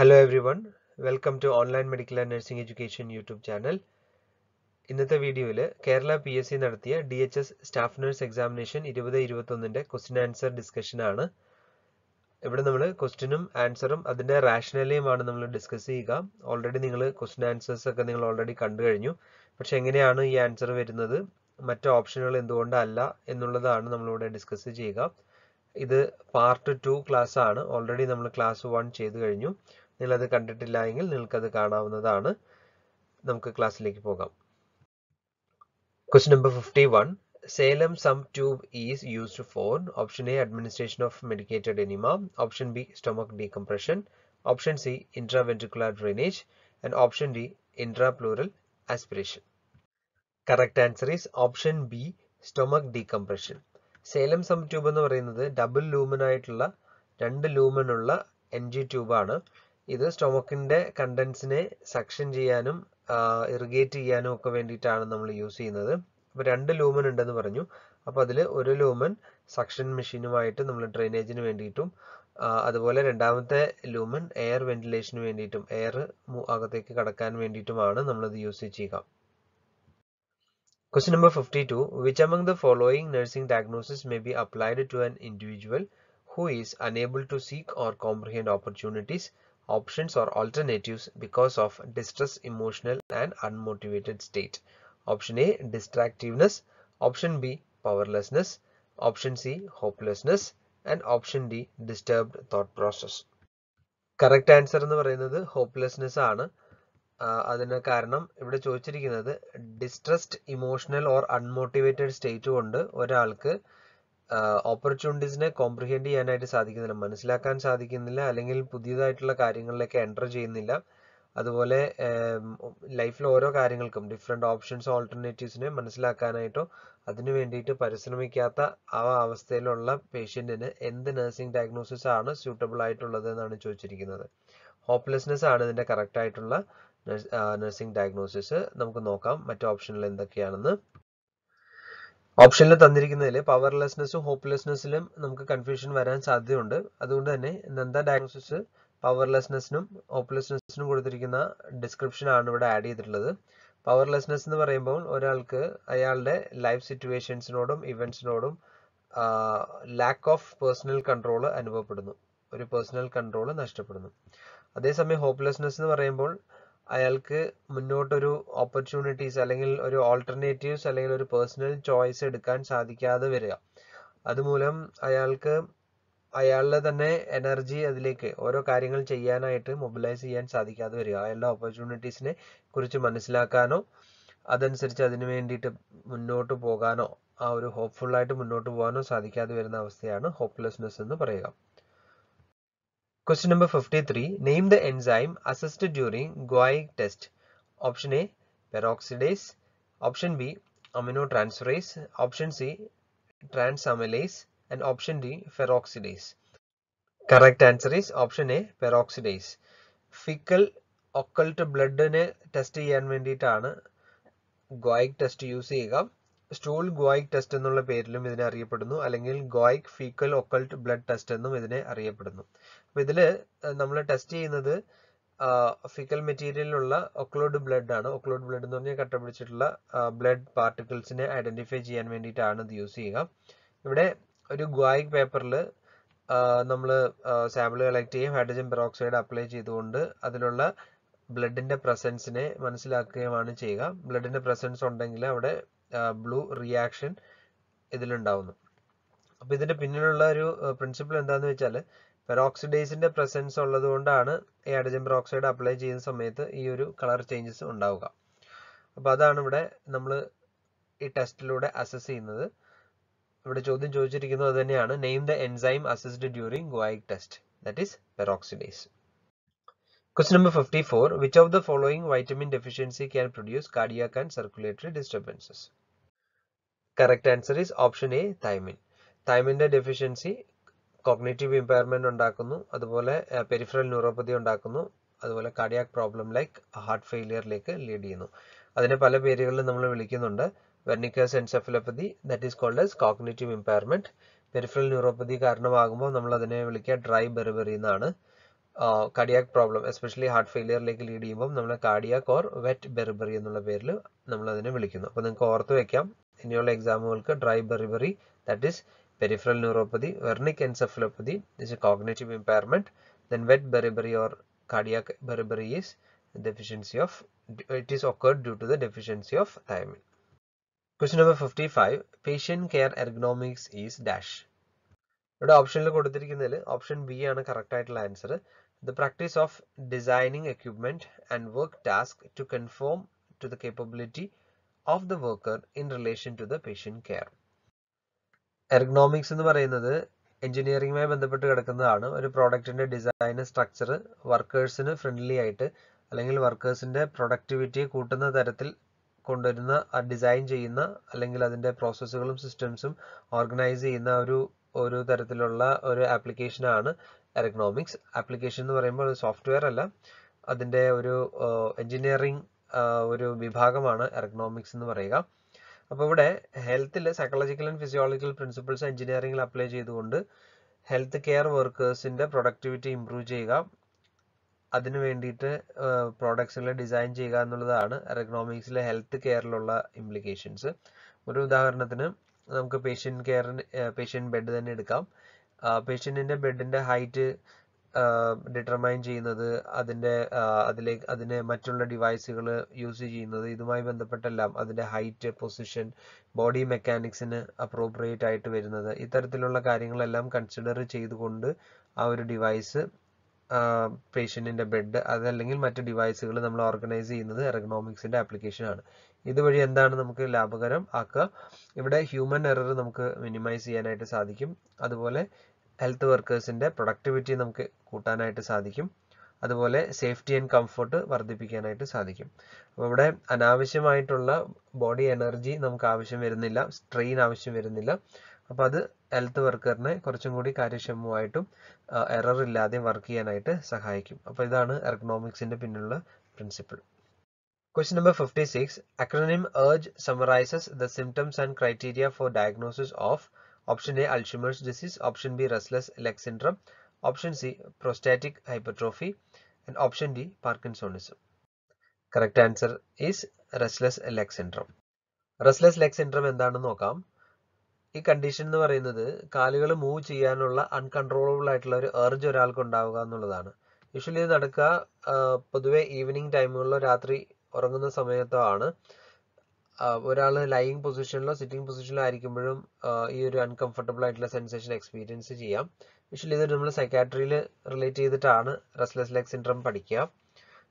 Hello everyone welcome to online medical and nursing education YouTube channel ഇന്നത്തെ വീഡിയോയിൽ Kerala P S C നടത്തിയ D H S staff nurse examination ഇരുപത് ഇരുപത്തൊന്നിൻ്റെ question answer discussion ആണ് ഇവിടെ നമ്മൾ ക്വസ്റ്റ്യനും ആൻസറും അതിൻ്റെ റാഷണലിയുമാണ് നമ്മൾ ഡിസ്കസ് ചെയ്യുക ഓൾറെഡി നിങ്ങൾ ക്വസ്റ്റ്യൻ ആൻസേഴ്സ് ഒക്കെ നിങ്ങൾ ഓൾറെഡി കണ്ടു കഴിഞ്ഞു പക്ഷെ എങ്ങനെയാണ് ഈ ആൻസർ വരുന്നത് മറ്റ് ഓപ്ഷനുകൾ എന്തുകൊണ്ടല്ല എന്നുള്ളതാണ് നമ്മളിവിടെ ഡിസ്കസ് ചെയ്യുക ഇത് പാർട്ട് ടു ക്ലാസ് ആണ് ഓൾറെഡി നമ്മൾ ക്ലാസ് വൺ ചെയ്തു കഴിഞ്ഞു നിങ്ങളത് കണ്ടിട്ടില്ല എങ്കിൽ നിങ്ങൾക്കത് കാണാവുന്നതാണ് നമുക്ക് ക്ലാസ്സിലേക്ക് പോകാം question number fifty one Salem sump tube is used for option A administration of medicated enema option B stomach decompression option C intraventricular drainage and option D intrapleural aspiration correct answer is option B stomach decompression Salem sump tube എന്ന് പറയുന്നത് double lumen ആയിട്ടുള്ള രണ്ട് ലൂമനുള്ള N G ട്യൂബാണ് ഇത് സ്റ്റൊമക്കിൻ്റെ കണ്ടൻസിനെ suction ചെയ്യാനും irrigate ചെയ്യാനും ഒക്കെ വേണ്ടിയിട്ടാണ് നമ്മൾ യൂസ് ചെയ്യുന്നത് അപ്പോൾ രണ്ട് ലൂമൻ ഉണ്ടെന്ന് പറഞ്ഞു അപ്പോൾ അതിൽ ഒരു ലൂമൻ സക്ഷൻ മെഷീനുമായിട്ട് നമ്മൾ ഡ്രെയിനേജിന് വേണ്ടിയിട്ടും അതുപോലെ രണ്ടാമത്തെ ലൂമൻ എയർ വെന്റിലേഷന് വേണ്ടിയിട്ടും എയർ അകത്തേക്ക് കടക്കാൻ വേണ്ടിയിട്ടുമാണ് നമ്മളിത് യൂസ് ചെയ്യുക Question number 52. Which among the following nursing diagnosis may be applied to an individual who is unable to seek or comprehend opportunities Options or alternatives because of distress, emotional and unmotivated state. Option A, distractiveness. Option B, powerlessness. Option C, hopelessness. And option D, disturbed thought process. Correct answer എന്ന് പറയുന്നത് hopelessness ആണ് അതിന് കാരണം ഇവിടെ ചോദിച്ചിരിക്കുന്നത് distressed emotional or unmotivated state കൊണ്ട് ഒരാൾക്ക് ഓപ്പർച്യൂണിറ്റീസിനെ comprehend ചെയ്യാനായിട്ട് സാധിക്കുന്നില്ല മനസ്സിലാക്കാൻ സാധിക്കുന്നില്ല അല്ലെങ്കിൽ പുതിയതായിട്ടുള്ള കാര്യങ്ങളിലേക്ക് എൻ്റർ ചെയ്യുന്നില്ല അതുപോലെ ലൈഫിൽ ഓരോ കാര്യങ്ങൾക്കും ഡിഫറെൻ്റ് ഓപ്ഷൻസ് ഓൾട്ടർനേറ്റീവ്സിനെ മനസ്സിലാക്കാനായിട്ടോ അതിനു വേണ്ടിയിട്ട് പരിശ്രമിക്കാത്ത ആ അവസ്ഥയിലുള്ള പേഷ്യൻറ്റിന് എന്ത് നഴ്സിംഗ് ഡയഗ്നോസിസ് ആണ് സ്യൂട്ടബിൾ ആയിട്ടുള്ളത് എന്നാണ് ചോദിച്ചിരിക്കുന്നത് ഹോപ്പ്ലെസ്നെസ് ആണ് ഇതിൻ്റെ കറക്റ്റ് ആയിട്ടുള്ള നഴ്സിംഗ് ഡയഗ്നോസിസ് നമുക്ക് നോക്കാം മറ്റു ഓപ്ഷനുകൾ എന്തൊക്കെയാണെന്ന് ഓപ്ഷനിൽ തന്നിരിക്കുന്നതിൽ പവർലെസ്നെസ്സും ഹോപ്പ്ലെസ്നെസ്സിലും നമുക്ക് കൺഫ്യൂഷൻ വരാൻ സാധ്യതയുണ്ട് അതുകൊണ്ട് തന്നെ നന്ദ ഡയഗ്നോസിസ് പവർലെസ്നെസ്സിനും ഹോപ്പ്ലെസ്നെസ്സിനും കൊടുത്തിരിക്കുന്ന ഡിസ്ക്രിപ്ഷൻ ആണ് ഇവിടെ ആഡ് ചെയ്തിട്ടുള്ളത് പവർലെസ്നെസ് എന്ന് പറയുമ്പോൾ ഒരാൾക്ക് അയാളുടെ ലൈഫ് സിറ്റുവേഷൻസിനോടും ഇവൻസിനോടും ലാക്ക് ഓഫ് പേഴ്സണൽ കൺട്രോൾ അനുഭവപ്പെടുന്നു ഒരു പേഴ്സണൽ കൺട്രോൾ നഷ്ടപ്പെടുന്നു അതേസമയം ഹോപ്പ്ലെസ്നെസ് എന്ന് പറയുമ്പോൾ അയാൾക്ക് മുന്നോട്ടൊരു ഓപ്പർച്യൂണിറ്റീസ് അല്ലെങ്കിൽ ഒരു ഓൾട്ടർനേറ്റീവ്സ് അല്ലെങ്കിൽ ഒരു പേഴ്സണൽ ചോയ്സ് എടുക്കാൻ സാധിക്കാതെ വരിക അതുമൂലം അയാൾക്ക് അയാളുടെ തന്നെ എനർജി അതിലേക്ക് ഓരോ കാര്യങ്ങൾ ചെയ്യാനായിട്ട് മൊബിലൈസ് ചെയ്യാൻ സാധിക്കാതെ വരിക അയാളുടെ ഓപ്പർച്യൂണിറ്റീസിനെ കുറിച്ച് മനസ്സിലാക്കാനോ അതനുസരിച്ച് അതിനു വേണ്ടിയിട്ട് മുന്നോട്ട് പോകാനോ ആ ഒരു ഹോപ്പ്ഫുള്ളായിട്ട് മുന്നോട്ട് പോകാനോ സാധിക്കാതെ വരുന്ന അവസ്ഥയാണ് ഹോപ്പ്ലെസ്നെസ് എന്ന് പറയുക Question number 53. Name the enzyme assessed during Guaic test. Option A. Peroxidase. Option B. Aminotransferase. Option C. Transamylase. And option D. Peroxidase. Correct answer is option A. Peroxidase. Fecal occult blood test ചെയ്യാൻ വേണ്ടിയിട്ടാണ് guaiac test use ചെയ്യുക stool guaiac test എന്നുള്ള പേരിലും ഇതിനെ അറിയപ്പെടുന്നു അല്ലെങ്കിൽ guaiac faecal occult blood test എന്നും ഇതിനെ അറിയപ്പെടുന്നു അപ്പോൾ ഇതില് നമ്മൾ ടെസ്റ്റ് ചെയ്യുന്നത് ഫിക്കൽ മെറ്റീരിയലിലുള്ള ഒക്ലോഡ് ബ്ലഡ് ആണ് ഒക്ലോഡ് ബ്ലഡ് എന്ന് പറഞ്ഞാൽ കട്ട പിടിച്ചിട്ടുള്ള ബ്ലഡ് പാർട്ടിക്കിൾസിനെ ഐഡന്റിഫൈ ചെയ്യാൻ വേണ്ടിയിട്ടാണ് ഇത് യൂസ് ചെയ്യുക ഇവിടെ ഒരു ഗോയിക് പേപ്പറിൽ നമ്മൾ സാമ്പിൾ കളക്ട് ചെയ്യും ഹൈഡ്രജൻ പെറോക്സൈഡ് അപ്ലൈ ചെയ്തുകൊണ്ട് അതിലുള്ള ബ്ലഡിന്റെ പ്രസൻസിനെ മനസ്സിലാക്കുകയുമാണ് ചെയ്യുക ബ്ലഡിന്റെ പ്രസൻസ് ഉണ്ടെങ്കിൽ അവിടെ ബ്ലൂ റിയാക്ഷൻ ഇതിലുണ്ടാവുന്നു അപ്പോൾ ഇതിൻ്റെ പിന്നിലുള്ള ഒരു പ്രിൻസിപ്പിൾ എന്താണെന്ന് വെച്ചാൽ പെറോക്സിഡേസിന്റെ പ്രസൻസ് ഉള്ളതുകൊണ്ടാണ് കൊണ്ടാണ് ഹൈഡ്രജൻ പെറോക്സൈഡ് അപ്ലൈ ചെയ്യുന്ന സമയത്ത് ഈ ഒരു കളർ ചേഞ്ചസ് ഉണ്ടാവുക അപ്പോൾ അതാണ് ഇവിടെ നമ്മൾ ഈ ടെസ്റ്റിലൂടെ അസസ് ചെയ്യുന്നത് ഇവിടെ ചോദ്യം ചോദിച്ചിരിക്കുന്നത് തന്നെയാണ് name the enzyme assessed during guaiac test that is peroxidase Question number 54. Which of the following vitamin deficiency can produce cardiac and circulatory disturbances? Correct answer is option A thiamine തൈമിൻ്റെ deficiency cognitive impairment ഉണ്ടാക്കുന്നു അതുപോലെ peripheral neuropathy ഉണ്ടാക്കുന്നു അതുപോലെ cardiac problem like heart ഫെയിലിയറിലേക്ക് lead ചെയ്യുന്നു അതിനെ പല പേരുകളിൽ നമ്മൾ വിളിക്കുന്നുണ്ട് Wernicke's encephalopathy that is called as cognitive impairment peripheral neuropathy കാരണമാകുമ്പോൾ നമ്മൾ അതിനെ വിളിക്കുക ഡ്രൈ ബെറിബെറി എന്നാണ് കാർഡിയാക് പ്രോബ്ലം എസ്പെഷ്യലി ഹാർട്ട് ഫെയിലിയറിലേക്ക് ലീഡ് ചെയ്യുമ്പോൾ നമ്മൾ കാർഡിയാക് ഓർ വെറ്റ് ബെറിബെറി എന്നുള്ള പേരിൽ നമ്മൾ അതിനെ വിളിക്കുന്നു അപ്പോൾ നിങ്ങൾക്ക് ഓർത്ത് വെക്കാം in your exam dry beriberi that is peripheral neuropathy Wernicke encephalopathy is a cognitive impairment then wet beriberi or cardiac beriberi is deficiency of it is occurred due to the deficiency of thiamine question number 55 patient care ergonomics is dash ഇവിടെ option B option correct title answer ആയിട്ടുള്ള The practice of designing equipment and work work to conform to the capability. Of the worker in relation to the patient care ergonomics എന്ന് പറയുന്നത് എഞ്ചിനീയറിംഗുമായി ബന്ധപ്പെട്ട് കിടക്കുന്നതാണ് ഒരു പ്രോഡക്റ്റിൻ്റെ design structure വർക്കേഴ്സിന് friendly ആയിട്ട് അല്ലെങ്കിൽ വർക്കേഴ്സിൻ്റെ പ്രൊഡക്ടിവിറ്റിയെ കൂട്ടുന്ന തരത്തിൽ കൊണ്ടുവരുന്ന ഡിസൈൻ ചെയ്യുന്ന അല്ലെങ്കിൽ അതിൻ്റെ പ്രോസസ്സുകളും സിസ്റ്റംസും ഓർഗനൈസ് ചെയ്യുന്ന ഒരു ഒരു തരത്തിലുള്ള ഒരു ആപ്ലിക്കേഷനാണ് എർഗണോമിക്സ് ആപ്ലിക്കേഷൻ എന്ന് പറയുമ്പോൾ സോഫ്റ്റ്വെയർ അല്ല അതിൻ്റെ ഒരു എഞ്ചിനീയറിംഗ് ഒരു വിഭാഗമാണ് എർഗണോമിക്സ് എന്ന് പറയുക അപ്പോൾ ഇവിടെ ഹെൽത്തിൽ സൈക്കോളജിക്കൽ ആൻഡ് ഫിസിയോളജിക്കൽ പ്രിൻസിപ്പിൾസ് എഞ്ചിനീയറിംഗിൽ അപ്ലൈ ചെയ്തുകൊണ്ട് ഹെൽത്ത് കെയർ വർക്കേഴ്സിൻ്റെ പ്രൊഡക്ടിവിറ്റി ഇമ്പ്രൂവ് ചെയ്യുക അതിന് വേണ്ടിയിട്ട് പ്രോഡക്ട്സിനെ ഡിസൈൻ ചെയ്യുക എന്നുള്ളതാണ് എർഗണോമിക്സിലെ ഹെൽത്ത് കെയറിലുള്ള ഇംപ്ലിക്കേഷൻസ് ഒരു ഉദാഹരണത്തിന് നമുക്ക് പേഷ്യൻ്റ് കെയറിന് പേഷ്യൻ്റ് ബെഡ് തന്നെ എടുക്കാം പേഷ്യൻറ്റിൻ്റെ ബെഡിൻ്റെ ഹൈറ്റ് ഡിറ്റർമൈൻ ചെയ്യുന്നത് അതിൻ്റെ അതിലേക്ക് അതിനെ മറ്റുള്ള ഡിവൈസുകൾ യൂസ് ചെയ്യുന്നത് ഇതുമായി ബന്ധപ്പെട്ടെല്ലാം അതിൻ്റെ ഹൈറ്റ് പൊസിഷൻ ബോഡി മെക്കാനിക്സിന് അപ്രോപ്രിയേറ്റ് ആയിട്ട് വരുന്നത് ഇത്തരത്തിലുള്ള കാര്യങ്ങളെല്ലാം കൺസിഡർ ചെയ്തുകൊണ്ട് ആ ഒരു ഡിവൈസ് പേഷ്യൻറ്റിൻ്റെ ബെഡ് അതല്ലെങ്കിൽ മറ്റ് ഡിവൈസുകൾ നമ്മൾ ഓർഗനൈസ് ചെയ്യുന്നത് എർഗണോമിക്സിൻ്റെ ആപ്ലിക്കേഷനാണ് ഇതുവഴി എന്താണ് നമുക്ക് ലാഭകരം ആക്കുക ഇവിടെ ഹ്യൂമൻ എറർ നമുക്ക് മിനിമൈസ് ചെയ്യാനായിട്ട് സാധിക്കും അതുപോലെ ഹെൽത്ത് വർക്കേഴ്സിൻ്റെ പ്രൊഡക്ടിവിറ്റി നമുക്ക് കൂട്ടാനായിട്ട് സാധിക്കും അതുപോലെ സേഫ്റ്റി ആൻഡ് കംഫർട്ട് വർദ്ധിപ്പിക്കാനായിട്ട് സാധിക്കും അപ്പോൾ ഇവിടെ അനാവശ്യമായിട്ടുള്ള ബോഡി എനർജി നമുക്ക് ആവശ്യം വരുന്നില്ല സ്ട്രെയിൻ ആവശ്യം വരുന്നില്ല അപ്പോൾ അത് ഹെൽത്ത് വർക്കറിനെ കുറച്ചും കൂടി കാര്യക്ഷമമായിട്ടും എറർ ഇല്ലാതെ വർക്ക് ചെയ്യാനായിട്ട് സഹായിക്കും അപ്പോൾ ഇതാണ് എർഗണോമിക്സിൻ്റെ പിന്നിലുള്ള principle number fifty 56. Acronym urge summarises the symptoms and criteria for diagnosis of option A Alzheimer's disease option B restless leg syndrome option C prostatic hypertrophy and option D parkinsonism correct answer is restless leg syndrome restless leg syndrome എന്താണെന്ന് നോക്കാം ഈ condition എന്ന് പറയുന്നത് കാലുകൾ move ചെയ്യാനുള്ള uncontrollable ആയിട്ടുള്ള ഒരു urge ഒരാൾക്ക് ഉണ്ടാവുക എന്നുള്ളതാണ് യൂഷ്വലി ഇത് നടക്കുക പൊതുവെ ഈവനിങ് ടൈമുകളിലോ രാത്രി ഉറങ്ങുന്ന സമയത്തോ ആണ് ഒരാൾ ലൈങ് പൊസിഷനിലോ സിറ്റിംഗ് പൊസിഷനിലോ ആയിരിക്കുമ്പോഴും ഈ ഒരു അൺകംഫർട്ടബിൾ ആയിട്ടുള്ള സെൻസേഷൻ എക്സ്പീരിയൻസ് ചെയ്യാം വിഷ്വലി ഇത് നമ്മൾ സൈക്കാട്രിയിൽ റിലേറ്റ് ചെയ്തിട്ടാണ് റെസ്ലെസ് ലെഗ് സിൻഡ്രം പഠിക്കുക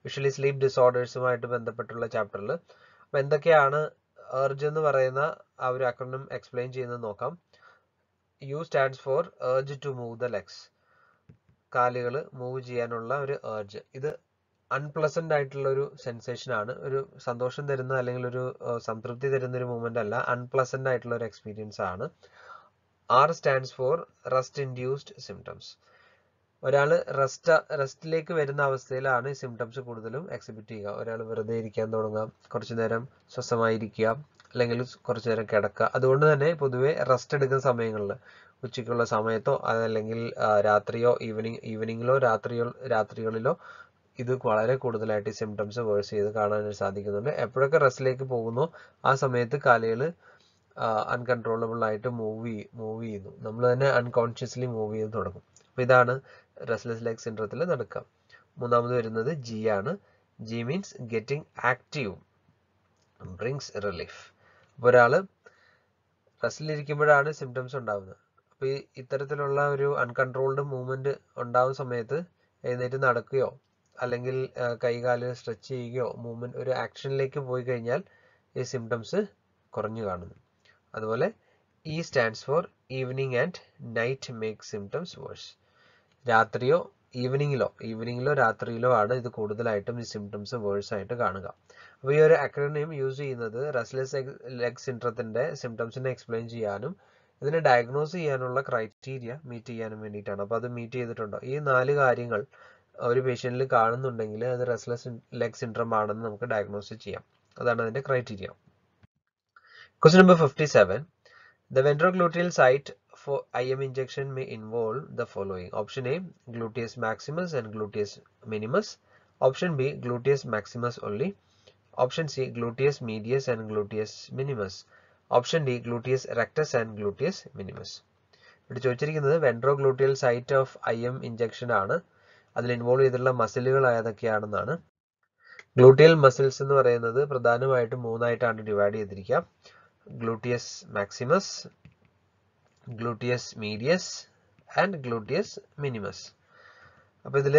വിഷ്വലി സ്ലീപ്പ് ഡിസോർഡേഴ്സുമായിട്ട് ബന്ധപ്പെട്ടുള്ള ചാപ്റ്ററിൽ അപ്പം എന്തൊക്കെയാണ് ഏർജ് എന്ന് പറയുന്ന ആ ഒരു അക്രമം എക്സ്പ്ലെയിൻ ചെയ്യുന്നത് നോക്കാം U stands for urge to move the legs കാലുകൾ മൂവ് ചെയ്യാനുള്ള ഒരു ഏർജ് ഇത് അൺപ്ലസൻ്റ് ആയിട്ടുള്ള ഒരു സെൻസേഷൻ ആണ് ഒരു സന്തോഷം തരുന്ന അല്ലെങ്കിൽ ഒരു സംതൃപ്തി തരുന്ന ഒരു മൂമെന്റ് അല്ല അൺപ്ലസൻ്റ് ആയിട്ടുള്ള ഒരു എക്സ്പീരിയൻസ് ആണ് R stands for rest induced symptoms ഒരാൾ റെസ്റ്റ് റെസ്റ്റിലേക്ക് വരുന്ന അവസ്ഥയിലാണ് സിംറ്റംസ് കൂടുതലും എക്സിബിറ്റ് ചെയ്യുക ഒരാൾ വെറുതെ ഇരിക്കാൻ തുടങ്ങുക കുറച്ചു നേരം സ്വസ്ഥമായിരിക്കുക അല്ലെങ്കിൽ കുറച്ചു നേരം കിടക്കുക അതുകൊണ്ട് തന്നെ പൊതുവേ റെസ്റ്റ് എടുക്കുന്ന സമയങ്ങളിൽ ഉച്ചയ്ക്കുള്ള സമയത്തോ അതല്ലെങ്കിൽ രാത്രിയോ ഈവനിങ് ഈവനിങ്ങിലോ രാത്രിയോ രാത്രികളിലോ ഇത് വളരെ കൂടുതലായിട്ട് സിംറ്റംസ് വേഴ്സ് ചെയ്ത് കാണാൻ സാധിക്കുന്നുണ്ട് എപ്പോഴൊക്കെ റെസ്റ്റിലേക്ക് പോകുന്നു ആ സമയത്ത് കാലുകൾ അൺകൺട്രോളബിൾ ആയിട്ട് മൂവ് മൂവ് ചെയ്യുന്നു നമ്മൾ തന്നെ അൺകോൺഷ്യസ്ലി മൂവ് ചെയ്ത് തുടങ്ങും അപ്പോൾ ഇതാണ് റെസ്ലെസ് ലെഗ് സിൻഡ്രത്തിൽ നടക്കുക മൂന്നാമത് വരുന്നത് ജി ആണ് G means getting active brings relief അപ്പോൾ ഒരാൾ റെസ്റ്റിലിരിക്കുമ്പോഴാണ് സിംറ്റംസ് ഉണ്ടാവുന്നത് അപ്പോൾ ഈ ഇത്തരത്തിലുള്ള ഒരു അൺകൺട്രോൾഡ് മൂവ്മെൻറ്റ് ഉണ്ടാവുന്ന സമയത്ത് എഴുന്നേറ്റ് നടക്കുകയോ അല്ലെങ്കിൽ കൈകാല് സ്ട്രെച്ച് ചെയ്യുകയോ മൂവ്മെൻറ്റ് ഒരു ആക്ഷനിലേക്ക് പോയി കഴിഞ്ഞാൽ ഈ സിംറ്റംസ് കുറഞ്ഞു കാണുന്നു അതുപോലെ E stands for evening and night make symptoms worse രാത്രിയോ ഈവനിങ്ങിലോ ഈവനിങ്ങിലോ രാത്രിയിലോ ആണ് ഇത് കൂടുതലായിട്ടും ഈ സിംറ്റംസ് വേഴ്സ് ആയിട്ട് കാണുക അപ്പോൾ ഈ ഒരു അക്രണിയം യൂസ് ചെയ്യുന്നത് റെസ്ലെസ് ലെഗ് സിൻഡ്രത്തിൻ്റെ സിംറ്റംസിനെ എക്സ്പ്ലെയിൻ ചെയ്യാനും ഇതിനെ ഡയഗ്നോസ് ചെയ്യാനുള്ള ക്രൈറ്റീരിയ മീറ്റ് ചെയ്യാനും വേണ്ടിയിട്ടാണ് അപ്പോൾ അത് മീറ്റ് ചെയ്തിട്ടുണ്ടോ ഈ നാല് കാര്യങ്ങൾ ഒരു പേഷ്യൻറ്റിൽ കാണുന്നുണ്ടെങ്കിൽ അത് റെസ്ലെസ് ലെഗ് സിൻഡ്രം ആണെന്ന് നമുക്ക് ഡയഗ്നോസ് ചെയ്യാം അതാണ് അതിൻ്റെ criteria question number fifty seven the ventrogluteal site for IM injection may involve the following. Option A, gluteus maximus and gluteus minimus. Option B, gluteus maximus only. Option C, gluteus medius and gluteus minimus. Option D, gluteus rectus and gluteus minimus. ഇവിടെ ചോദിച്ചിരിക്കുന്നത് ventrogluteal site of I M injection ആണ് അതിൽ involve ചെയ്തിട്ടുള്ള മസിലുകൾ ഏതൊക്കെയാണെന്നാണ് gluteal muscles എന്ന് പറയുന്നത് പ്രധാനമായിട്ടും മൂന്നായിട്ടാണ് divide ചെയ്തിരിക്കുക gluteus maximus gluteus medius and gluteus minimus അപ്പൊ ഇതിൽ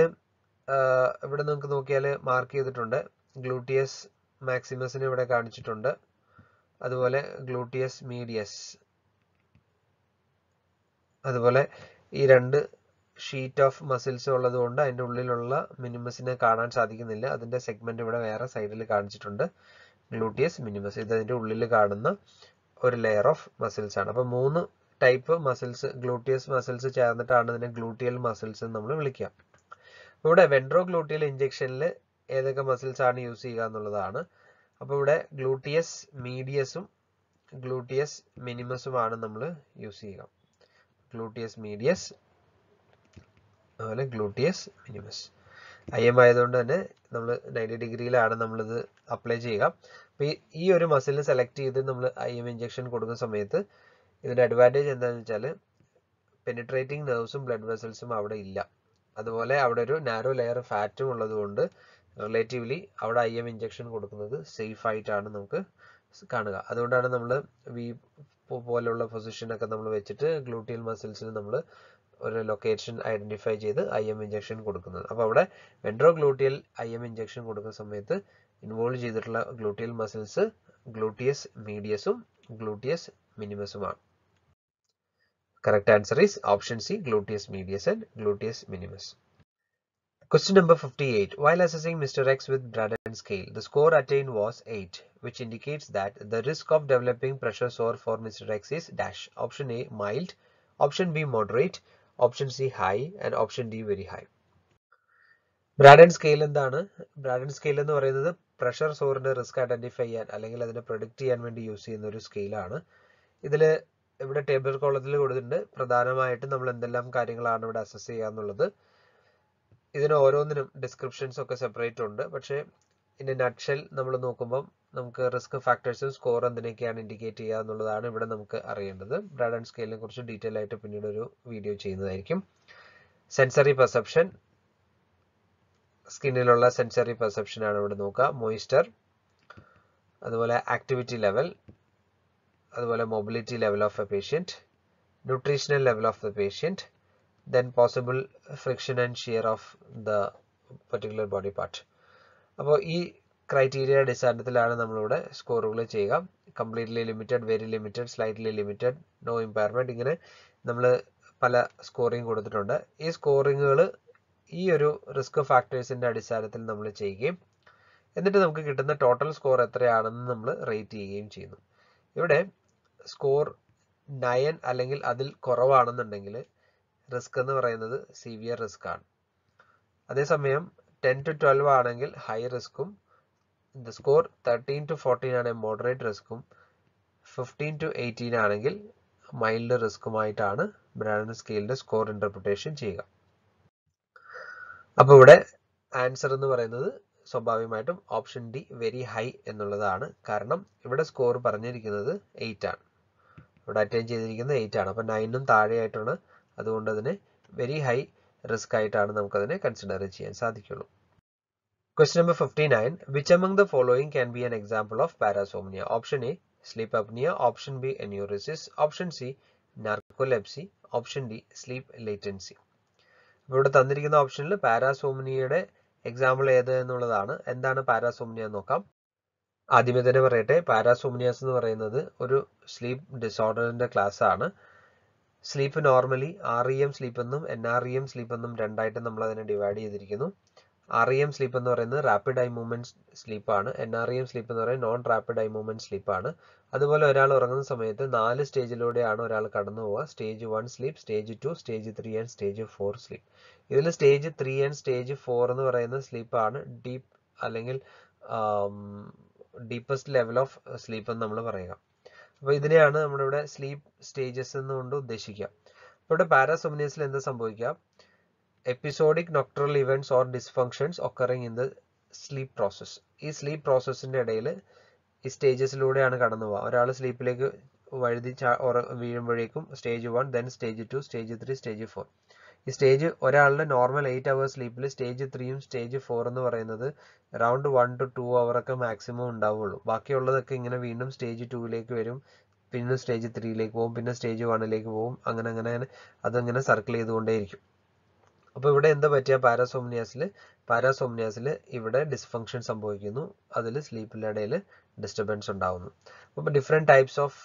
ഇവിടെ നമുക്ക് നോക്കിയാൽ മാർക്ക് ചെയ്തിട്ടുണ്ട് ഗ്ലൂട്ടിയസ് മാക്സിമസിന് ഇവിടെ കാണിച്ചിട്ടുണ്ട് അതുപോലെ ഗ്ലൂട്ടിയസ് മീഡിയസ് അതുപോലെ ഈ രണ്ട് ഷീറ്റ് ഓഫ് മസിൽസ് ഉള്ളതുകൊണ്ട് അതിൻ്റെ ഉള്ളിലുള്ള മിനിമസിനെ കാണാൻ സാധിക്കുന്നില്ല അതിൻ്റെ സെഗ്മെൻറ്റ് ഇവിടെ വേറെ സൈഡിൽ കാണിച്ചിട്ടുണ്ട് ഗ്ലൂട്ടിയസ് മിനിമസ് ഇത് അതിൻ്റെ ഉള്ളിൽ കാണുന്ന ഒരു ലെയർ ഓഫ് മസിൽസ് ആണ് അപ്പോൾ മൂന്ന് ടൈപ്പ് മസിൽസ് ഗ്ലൂട്ടിയസ് മസിൽസ് ചേർന്നിട്ടാണ് ഇതിനെ ഗ്ലൂട്ടിയൽ മസിൽസ് എന്ന് നമ്മൾ വിളിക്കുക ഇവിടെ വെൻട്രോ ഗ്ലൂട്ടിയൽ ഇഞ്ചെക്ഷനിൽ ഏതൊക്കെ മസിൽസ് ആണ് യൂസ് ചെയ്യുക എന്നുള്ളതാണ് അപ്പോൾ ഇവിടെ ഗ്ലൂട്ടിയസ് മീഡിയസും ഗ്ലൂട്ടിയസ് മിനിമസുമാണ് നമ്മൾ യൂസ് ചെയ്യുക ഗ്ലൂട്ടിയസ് മീഡിയസ് അതുപോലെ ഗ്ലൂട്ടിയസ് മിനിമസ് ഐ എം ആയതുകൊണ്ട് തന്നെ നമ്മൾ നയൻറ്റി ഡിഗ്രിയിലാണ് നമ്മളിത് അപ്ലൈ ചെയ്യുക അപ്പോൾ ഈ ഒരു മസിൽ സെലക്ട് ചെയ്ത് നമ്മൾ ഐ എം ഇഞ്ചക്ഷൻ കൊടുക്കുന്ന സമയത്ത് ഇതിൻ്റെ അഡ്വാൻറ്റേജ് എന്താണെന്ന് വെച്ചാൽ പെനിട്രേറ്റിംഗ് നെർവ്സും ബ്ലഡ് വെസൽസും അവിടെ ഇല്ല അതുപോലെ അവിടെ ഒരു നാരോ ലെയർ ഫാറ്റും ഉള്ളതുകൊണ്ട് റിലേറ്റീവ്ലി അവിടെ ഐ എം ഇഞ്ചക്ഷൻ കൊടുക്കുന്നത് സേഫ് ആയിട്ടാണ് നമുക്ക് കാണുക അതുകൊണ്ടാണ് നമ്മൾ വി പോലെയുള്ള പൊസിഷനൊക്കെ നമ്മൾ വെച്ചിട്ട് ഗ്ലൂട്ടിയൽ മസിൽസിന് നമ്മൾ location identify IM injection. Now, the ventrogluteal IM injection involves the gluteal muscles, gluteus mediusum, gluteus minimusum. Correct answer is option C, gluteus medius and gluteus minimus. Question number 58. While assessing Mr. X with Braden scale, the score attained was 8, which indicates that the risk of developing pressure sore for Mr. X is dash. Option A, mild. Option B, moderate. Option C high and option D very high Braden scale എന്താണ് Braden scale എന്ന് പറയുന്നത് pressure സോറിന്റെ risk identify ചെയ്യാൻ അല്ലെങ്കിൽ അതിനെ predict ചെയ്യാൻ വേണ്ടി use ചെയ്യുന്ന ഒരു സ്കെയിലാണ് ഇതിൽ ഇവിടെ ടേബിൾ കോളത്തിൽ കൊടുത്തിട്ടുണ്ട് പ്രധാനമായിട്ടും നമ്മൾ എന്തെല്ലാം കാര്യങ്ങളാണ് ഇവിടെ അസസ് ചെയ്യുക എന്നുള്ളത് ഇതിന് ഓരോന്നിനും ഡിസ്ക്രിപ്ഷൻസ് ഒക്കെ സെപ്പറേറ്റ് ഉണ്ട് പക്ഷേ ഇൻ നക്ഷൽ നമ്മൾ നോക്കുമ്പം നമുക്ക് റിസ്ക് ഫാക്ടേഴ്സും സ്കോർ എന്തിനൊക്കെയാണ് ഇൻഡിക്കേറ്റ് ചെയ്യുക എന്നുള്ളതാണ് ഇവിടെ നമുക്ക് അറിയേണ്ടത് ബ്രാഡ് ആൻഡ് സ്കെയിലിനെ കുറിച്ച് ഡീറ്റെയിൽ ആയിട്ട് പിന്നീട് ഒരു വീഡിയോ ചെയ്യുന്നതായിരിക്കും സെൻസറി പെർസെപ്ഷൻ സ്കിന്നിലുള്ള സെൻസറി പെർസെപ്ഷൻ ആണ് ഇവിടെ നോക്കുക മോയിസ്ചർ അതുപോലെ ആക്ടിവിറ്റി ലെവൽ അതുപോലെ mobility level of a patient nutritional level of the patient then possible friction and shear of the particular body part അപ്പോൾ ഈ ക്രൈറ്റീരിയ അടിസ്ഥാനത്തിലാണ് നമ്മളിവിടെ സ്കോറുകൾ ചെയ്യുക completely limited very limited slightly limited no impairment ഇങ്ങനെ നമ്മൾ പല സ്കോറിങ് കൊടുത്തിട്ടുണ്ട് ഈ സ്കോറിങ്ങുകൾ ഈ ഒരു റിസ്ക് ഫാക്ടേഴ്സിൻ്റെ അടിസ്ഥാനത്തിൽ നമ്മൾ ചെയ്യുകയും എന്നിട്ട് നമുക്ക് കിട്ടുന്ന ടോട്ടൽ സ്കോർ എത്രയാണെന്ന് നമ്മൾ റേറ്റ് ചെയ്യുകയും ചെയ്യുന്നു ഇവിടെ സ്കോർ നയൻ അല്ലെങ്കിൽ അതിൽ കുറവാണെന്നുണ്ടെങ്കിൽ റിസ്ക് എന്ന് പറയുന്നത് സിവിയർ റിസ്ക് ആണ് അതേസമയം ടെൻ ടു ട്വൽവ് ആണെങ്കിൽ ഹൈ റിസ്ക്കും the score thirteen to fourteen ആണെങ്കിൽ മോഡറേറ്റ് റിസ്ക്കും ഫിഫ്റ്റീൻ ടു എയ്റ്റീൻ ആണെങ്കിൽ മൈൽഡ് റിസ്ക്കുമായിട്ടാണ് ബ്രാഡൻ സ്കെയിലിന്റെ സ്കോർ ഇന്റർപ്രിട്ടേഷൻ ചെയ്യുക അപ്പോൾ ഇവിടെ ആൻസർ എന്ന് പറയുന്നത് സ്വാഭാവികമായിട്ടും ഓപ്ഷൻ ഡി വെരി ഹൈ എന്നുള്ളതാണ് കാരണം ഇവിടെ സ്കോർ പറഞ്ഞിരിക്കുന്നത് എയ്റ്റ് ആണ് ഇവിടെ അറ്റൈൻ ചെയ്തിരിക്കുന്നത് എയ്റ്റ് ആണ് അപ്പോൾ നയനും താഴെയായിട്ടാണ് അതുകൊണ്ട് അതിനെ വെരി ഹൈ റിസ്ക് ആയിട്ടാണ് നമുക്കതിനെ കൺസിഡർ ചെയ്യാൻ സാധിക്കുള്ളൂ Question number 59. Which among the following can be an example of parasomnia? Option A. Sleep apnea. Option B. Enuresis. Option C. Narcolepsy. Option D. Sleep latency. ഇവിടെ തന്നിരിക്കുന്ന ഓപ്ഷനിൽ പാരാസോമിനിയുടെ എക്സാമ്പിൾ ഏത് എന്നുള്ളതാണ് എന്താണ് പാരാസോമിനിയ എന്ന് നോക്കാം ആദ്യമേ തന്നെ പറയട്ടെ പാരാസോമിനിയാസ് എന്ന് പറയുന്നത് ഒരു സ്ലീപ്പ് ഡിസോർഡറിൻ്റെ ആണ് sleep normally R E M sleep എന്നും N R E M sleep എന്നും രണ്ടായിട്ട് നമ്മൾ അതിനെ ഡിവൈഡ് ചെയ്തിരിക്കുന്നു ആർ ഇ എം സ്ലീപ്പ് എന്ന് പറയുന്നത് റാപ്പിഡ് ഐ മൂവ്മെന്റ് സ്ലീപ്പാണ് N R E M sleep എന്ന് പറയുന്നത് നോൺ റാപ്പിഡ് ഐ മൂവ്മെന്റ് സ്ലീപ്പാണ് അതുപോലെ ഒരാൾ ഉറങ്ങുന്ന സമയത്ത് നാല് സ്റ്റേജിലൂടെയാണ് ഒരാൾ കടന്നു പോവുക stage one sleep stage two stage three and stage four sleep ഇതിൽ stage three and stage four എന്ന് പറയുന്ന സ്ലീപ്പാണ് ഡീപ്പ് അല്ലെങ്കിൽ ഡീപ്പസ്റ്റ് ലെവൽ ഓഫ് സ്ലീപ്പ് എന്ന് നമ്മൾ പറയുക അപ്പോൾ ഇതിനെയാണ് നമ്മളിവിടെ സ്ലീപ്പ് സ്റ്റേജസ് എന്നുകൊണ്ട് ഉദ്ദേശിക്കുക ഇവിടെ പാരാസോമിനിയസിൽ എന്താ സംഭവിക്കുക episodic nocturnal events or dysfunctions occurring in the sleep process ഈ സ്ലീപ്പ് പ്രോസസ്സിൻ്റെ ഇടയിൽ ഈ സ്റ്റേജസിലൂടെയാണ് കടന്നു പോകുക ഒരാൾ സ്ലീപ്പിലേക്ക് വഴുതി വീഴുമ്പോഴേക്കും stage one then stage two stage three stage four ഈ സ്റ്റേജ് ഒരാളുടെ നോർമൽ എയ്റ്റ് അവേഴ്സ് സ്ലീപ്പിൽ സ്റ്റേജ് ത്രീയും സ്റ്റേജ് ഫോർ എന്ന് പറയുന്നത് റൗണ്ട് വൺ ടു ടു അവറൊക്കെ മാക്സിമം ഉണ്ടാവുള്ളൂ ബാക്കിയുള്ളതൊക്കെ ഇങ്ങനെ വീണ്ടും സ്റ്റേജ് ടുവിലേക്ക് വരും പിന്നെ സ്റ്റേജ് ത്രീയിലേക്ക് പോകും പിന്നെ സ്റ്റേജ് വണ്ണിലേക്ക് പോകും അങ്ങനെ അങ്ങനെ അതങ്ങനെ സർക്കിൾ ചെയ്തുകൊണ്ടേയിരിക്കും അപ്പോൾ ഇവിടെ എന്താ പറ്റുക പാരാസോംനിയാസിൽ പാരാസോംനിയാസിൽ ഇവിടെ ഡിസ്ഫങ്ഷൻ സംഭവിക്കുന്നു അതിൽ സ്ലീപ്പിനിടയിൽ ഡിസ്റ്റർബൻസ് ഉണ്ടാവുന്നു അപ്പോൾ ഡിഫറെൻ്റ് ടൈപ്സ് ഓഫ്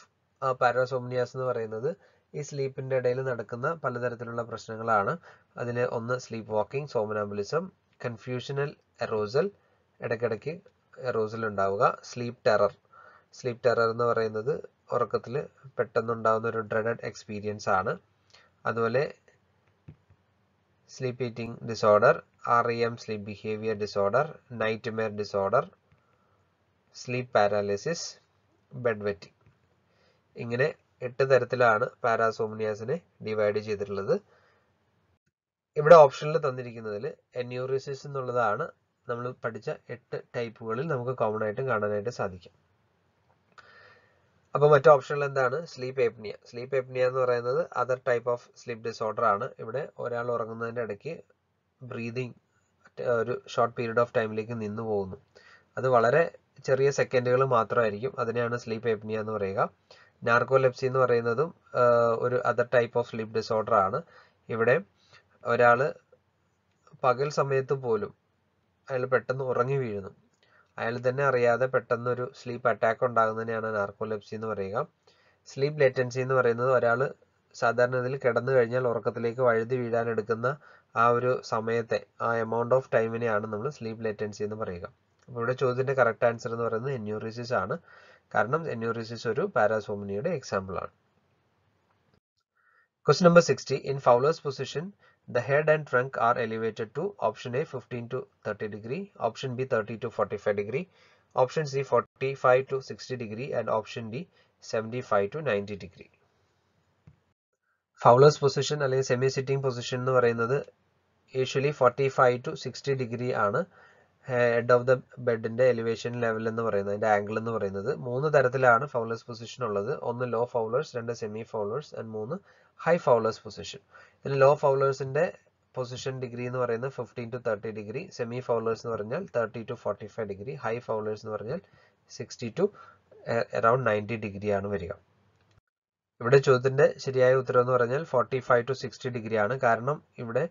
പാരാസോംനിയാസ് എന്ന് പറയുന്നത് ഈ സ്ലീപ്പിൻ്റെ ഇടയിൽ നടക്കുന്ന പലതരത്തിലുള്ള പ്രശ്നങ്ങളാണ് അതിൽ ഒന്ന് sleep walking somnambulism confusional arousal ഇടയ്ക്കിടയ്ക്ക് എറോസൽ ഉണ്ടാവുക സ്ലീപ്പ് ടെറർ സ്ലീപ്പ് ടെറർ എന്ന് പറയുന്നത് ഉറക്കത്തിൽ പെട്ടെന്നുണ്ടാകുന്ന ഒരു ഡ്രെഡഡ് എക്സ്പീരിയൻസ് ആണ് അതുപോലെ sleep eating disorder, REM sleep behavior disorder, nightmare disorder, sleep paralysis bed wetting ഇങ്ങനെ എട്ട് തരത്തിലാണ് പാരാസോമിനിയാസിനെ ഡിവൈഡ് ചെയ്തിട്ടുള്ളത് ഇവിടെ ഓപ്ഷനിൽ തന്നിരിക്കുന്നതിൽ എന്യൂറിസിസ് എന്നുള്ളതാണ് നമ്മൾ പഠിച്ച എട്ട് ടൈപ്പുകളിൽ നമുക്ക് കോമൺ ആയിട്ട് കാണാനായിട്ട് സാധിക്കും അപ്പോൾ മറ്റ് ഓപ്ഷനിൽ എന്താണ് സ്ലീപ്പ് ഏപ്നിയ സ്ലീപ്പ് ഏപ്നിയ എന്ന് പറയുന്നത് other type of sleep disorder ആണ് ഇവിടെ ഒരാൾ ഉറങ്ങുന്നതിൻ്റെ ഇടയ്ക്ക് ബ്രീതിങ് ഒരു ഷോർട്ട് പീരീഡ് ഓഫ് ടൈമിലേക്ക് നിന്നു പോകുന്നു അത് വളരെ ചെറിയ സെക്കൻഡുകൾ മാത്രമായിരിക്കും അതിനെയാണ് സ്ലീപ്പ് ഏപ്നിയ എന്ന് പറയുക നാർക്കോലെപ്സി എന്ന് പറയുന്നതും ഒരു other type of sleep disorder ആണ് ഇവിടെ ഒരാൾ പകൽ സമയത്ത് പോലും അയാൾ പെട്ടെന്ന് ഉറങ്ങി വീഴുന്നു അയാൾ തന്നെ അറിയാതെ പെട്ടെന്നൊരു സ്ലീപ്പ് അറ്റാക്ക് ഉണ്ടാകുന്നതിനെയാണ് നാർക്കോലെപ്സി എന്ന് പറയുക സ്ലീപ്പ് ലേറ്റൻസി എന്ന് പറയുന്നത് ഒരാൾ സാധാരണ ഇതിൽ കിടന്നു കഴിഞ്ഞാൽ ഉറക്കത്തിലേക്ക് വഴുതി വീഴാൻ എടുക്കുന്ന ആ ഒരു സമയത്തെ ആ എമൗണ്ട് ഓഫ് ടൈമിനെയാണ് നമ്മൾ സ്ലീപ്പ് ലേറ്റൻസി എന്ന് പറയുക അപ്പോൾ ഇവിടെ ചോദ്യത്തിൻ്റെ കറക്റ്റ് ആൻസർ എന്ന് പറയുന്നത് എന്യൂറിസിസ് ആണ് കാരണം എന്യൂറിസിസ് ഒരു പാരാസോമിനിയുടെ എക്സാമ്പിൾ ആണ് quest number sixty in Fowler's position The head and trunk are elevated to option A 15 to 30 degree, option B 30 to 45 degree, option C 45 to 60 degree and option D 75 to 90 degree. Fowler's position അല്ലെങ്കിൽ semi sitting position എന്ന് പറയുന്നത് usually forty five to sixty degree ആണ് head of the ബെഡിന്റെ elevation level എന്ന് പറയുന്നത് അതിന്റെ angle എന്ന് പറയുന്നത് മൂന്ന് തരത്തിലാണ് ഫൗളേഴ്സ് പൊസിഷൻ ഉള്ളത് ഒന്ന് ലോ ഫൗളേഴ്സ് രണ്ട് സെമി ഫൗളേഴ്സ് ആൻഡ് മൂന്ന് ഹൈ ഫൗളേഴ്സ് പൊസിഷൻ പിന്നെ ലോ ഫൗളേഴ്സിൻ്റെ പൊസിഷൻ ഡിഗ്രി എന്ന് പറയുന്നത് fifteen to thirty degree semi Fowler's എന്ന് പറഞ്ഞാൽ thirty to forty five degree high Fowler's എന്ന് പറഞ്ഞാൽ sixty to around ninety degree ആണ് വരിക ഇവിടെ ചോദ്യത്തിന്റെ ശരിയായ ഉത്തരം എന്ന് പറഞ്ഞാൽ forty five to sixty degree ആണ് കാരണം ഇവിടെ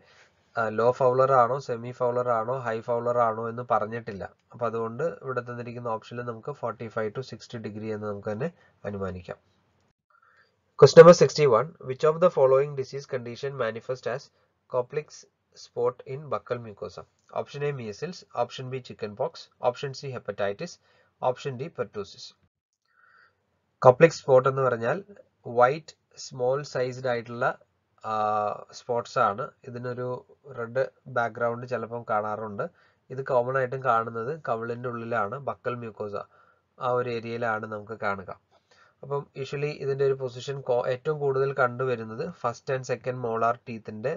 ലോ ഫൗളർ ആണോ സെമി ഫൗളർ ആണോ ഹൈ ഫൗളർ ആണോ എന്ന് പറഞ്ഞിട്ടില്ല അപ്പോൾ അതുകൊണ്ട് ഇവിടെ തന്നിരിക്കുന്ന ഓപ്ഷനിൽ നമുക്ക് forty five to sixty degree എന്ന് നമുക്ക് തന്നെ അനുമാനിക്കാം Question number 61. Which of the following disease condition manifest as complex spot in buccal mucosa? Option A measles, option B chickenpox, option C hepatitis, option D pertussis. Koplik spot എന്ന് പറഞ്ഞാൽ white small sized ആയിട്ടുള്ള spots ആണ് ഇതിനൊരു red background. ചിലപ്പം കാണാറുണ്ട് ഇത് common ആയിട്ടും കാണുന്നത് കവിളിൻ്റെ ഉള്ളിലാണ് ബക്കൽ മ്യൂക്കോസ ആ ഒരു ഏരിയയിലാണ് നമുക്ക് കാണുക അപ്പം യൂഷ്വലി ഇതിൻ്റെ ഒരു പൊസിഷൻ ഏറ്റവും കൂടുതൽ കണ്ടുവരുന്നത് ഫസ്റ്റ് ആൻഡ് സെക്കൻഡ് മോളാർ ടീത്തിൻ്റെ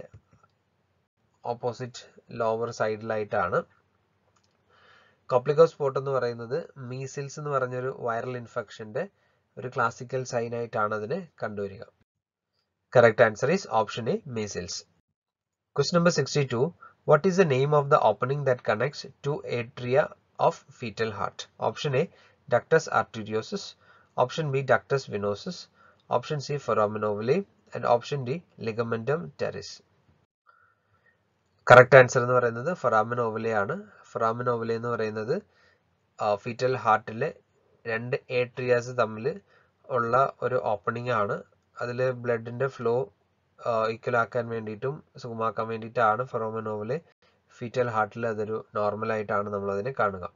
ഓപ്പോസിറ്റ് ലോവർ സൈഡിലായിട്ടാണ് കോപ്ലിക്കോ സ്പോട്ട് എന്ന് പറയുന്നത് മീസിൽസ് എന്ന് പറഞ്ഞൊരു വൈറൽ ഇൻഫെക്ഷൻ്റെ ഒരു ക്ലാസിക്കൽ സൈൻ ആയിട്ടാണ് അതിന് കണ്ടുവരിക correct answer is option A measles quest number sixty two what is the name of the opening that connects to atria of fetal heart option A ductus arteriosus Option B ductus venosus, option C foramen ovale and option D ligamentum teres. Correct answer എന്ന് പറയുന്നത് ഫൊറാമിൻ ഓവലയാണ് ഫൊറാമിൻ ഓവല എന്ന് പറയുന്നത് fetal ഹാർട്ടിലെ രണ്ട് ഏട്രിയാസ് തമ്മിൽ ഉള്ള ഒരു opening ആണ് അതിൽ ബ്ലഡിൻ്റെ ഫ്ലോ ഈക്വൽ ആക്കാൻ വേണ്ടിയിട്ടും സുഖമാക്കാൻ വേണ്ടിയിട്ടാണ് ഫൊറോമൻ ഓവല് ഫീറ്റൽ ഹാർട്ടിൽ അതൊരു നോർമലായിട്ടാണ് നമ്മളതിനെ കാണുക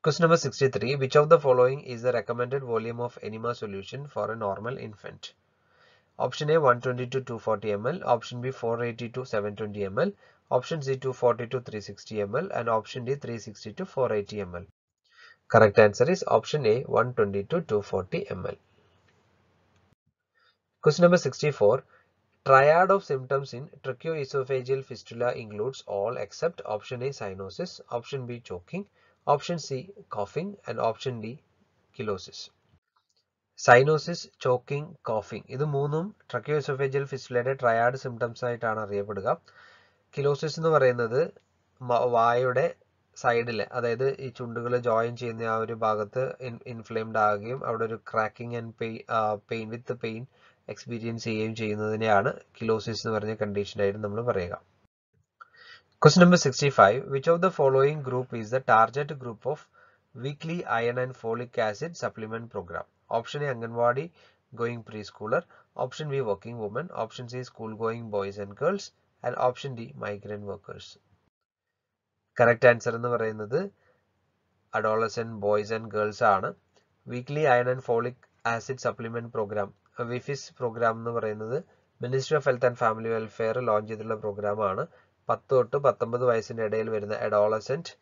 Question number 63. Which of the following is the recommended volume of enema solution for a normal infant? Option A 120 to 240 ml, option B 480 to 720 ml, option C 240 to 360 ml and option D 360 to 480 ml. Correct answer is option A 120 to 240 ml. Question number 64. Triad of symptoms in tracheoesophageal fistula includes all except option A cyanosis, option B choking, Option C, coughing and option D, cheilosis cyanosis choking coughing ഇത് മൂന്നും ട്രക്കിയോസൊഫേജൽ ഫിസ്റ്റുലയുടെ triad symptoms ആയിട്ടാണ് അറിയപ്പെടുക കിലോസിസ് എന്ന് പറയുന്നത് വായയുടെ സൈഡിൽ അതായത് ഈ ചുണ്ടുകൾ join ചെയ്യുന്ന ആ ഒരു ഭാഗത്ത് ഇൻഫ്ലെയിംഡ് ആകുകയും അവിടെ ഒരു cracking and pain pain with pain experience ചെയ്യുകയും ചെയ്യുന്നതിനെയാണ് കിലോസിസ് എന്ന് പറഞ്ഞ ആയിട്ട് നമ്മൾ പറയുക Question number 65. Which of the following group is the target group of weekly iron and folic acid supplement program? Option A Anganwadi going preschooler. Option B working women. Option C school going boys and girls. And option D migrant workers. Correct answer എന്ന് പറയുന്നത് adolescent boys and girls ആണ് weekly iron and folic acid supplement programme program, programme എന്ന് പറയുന്നത് ministry of health and family welfare launch പത്ത് തൊട്ട് പത്തൊമ്പത് വയസ്സിൻ്റെ ഇടയിൽ വരുന്ന അഡോളസെൻറ്റ്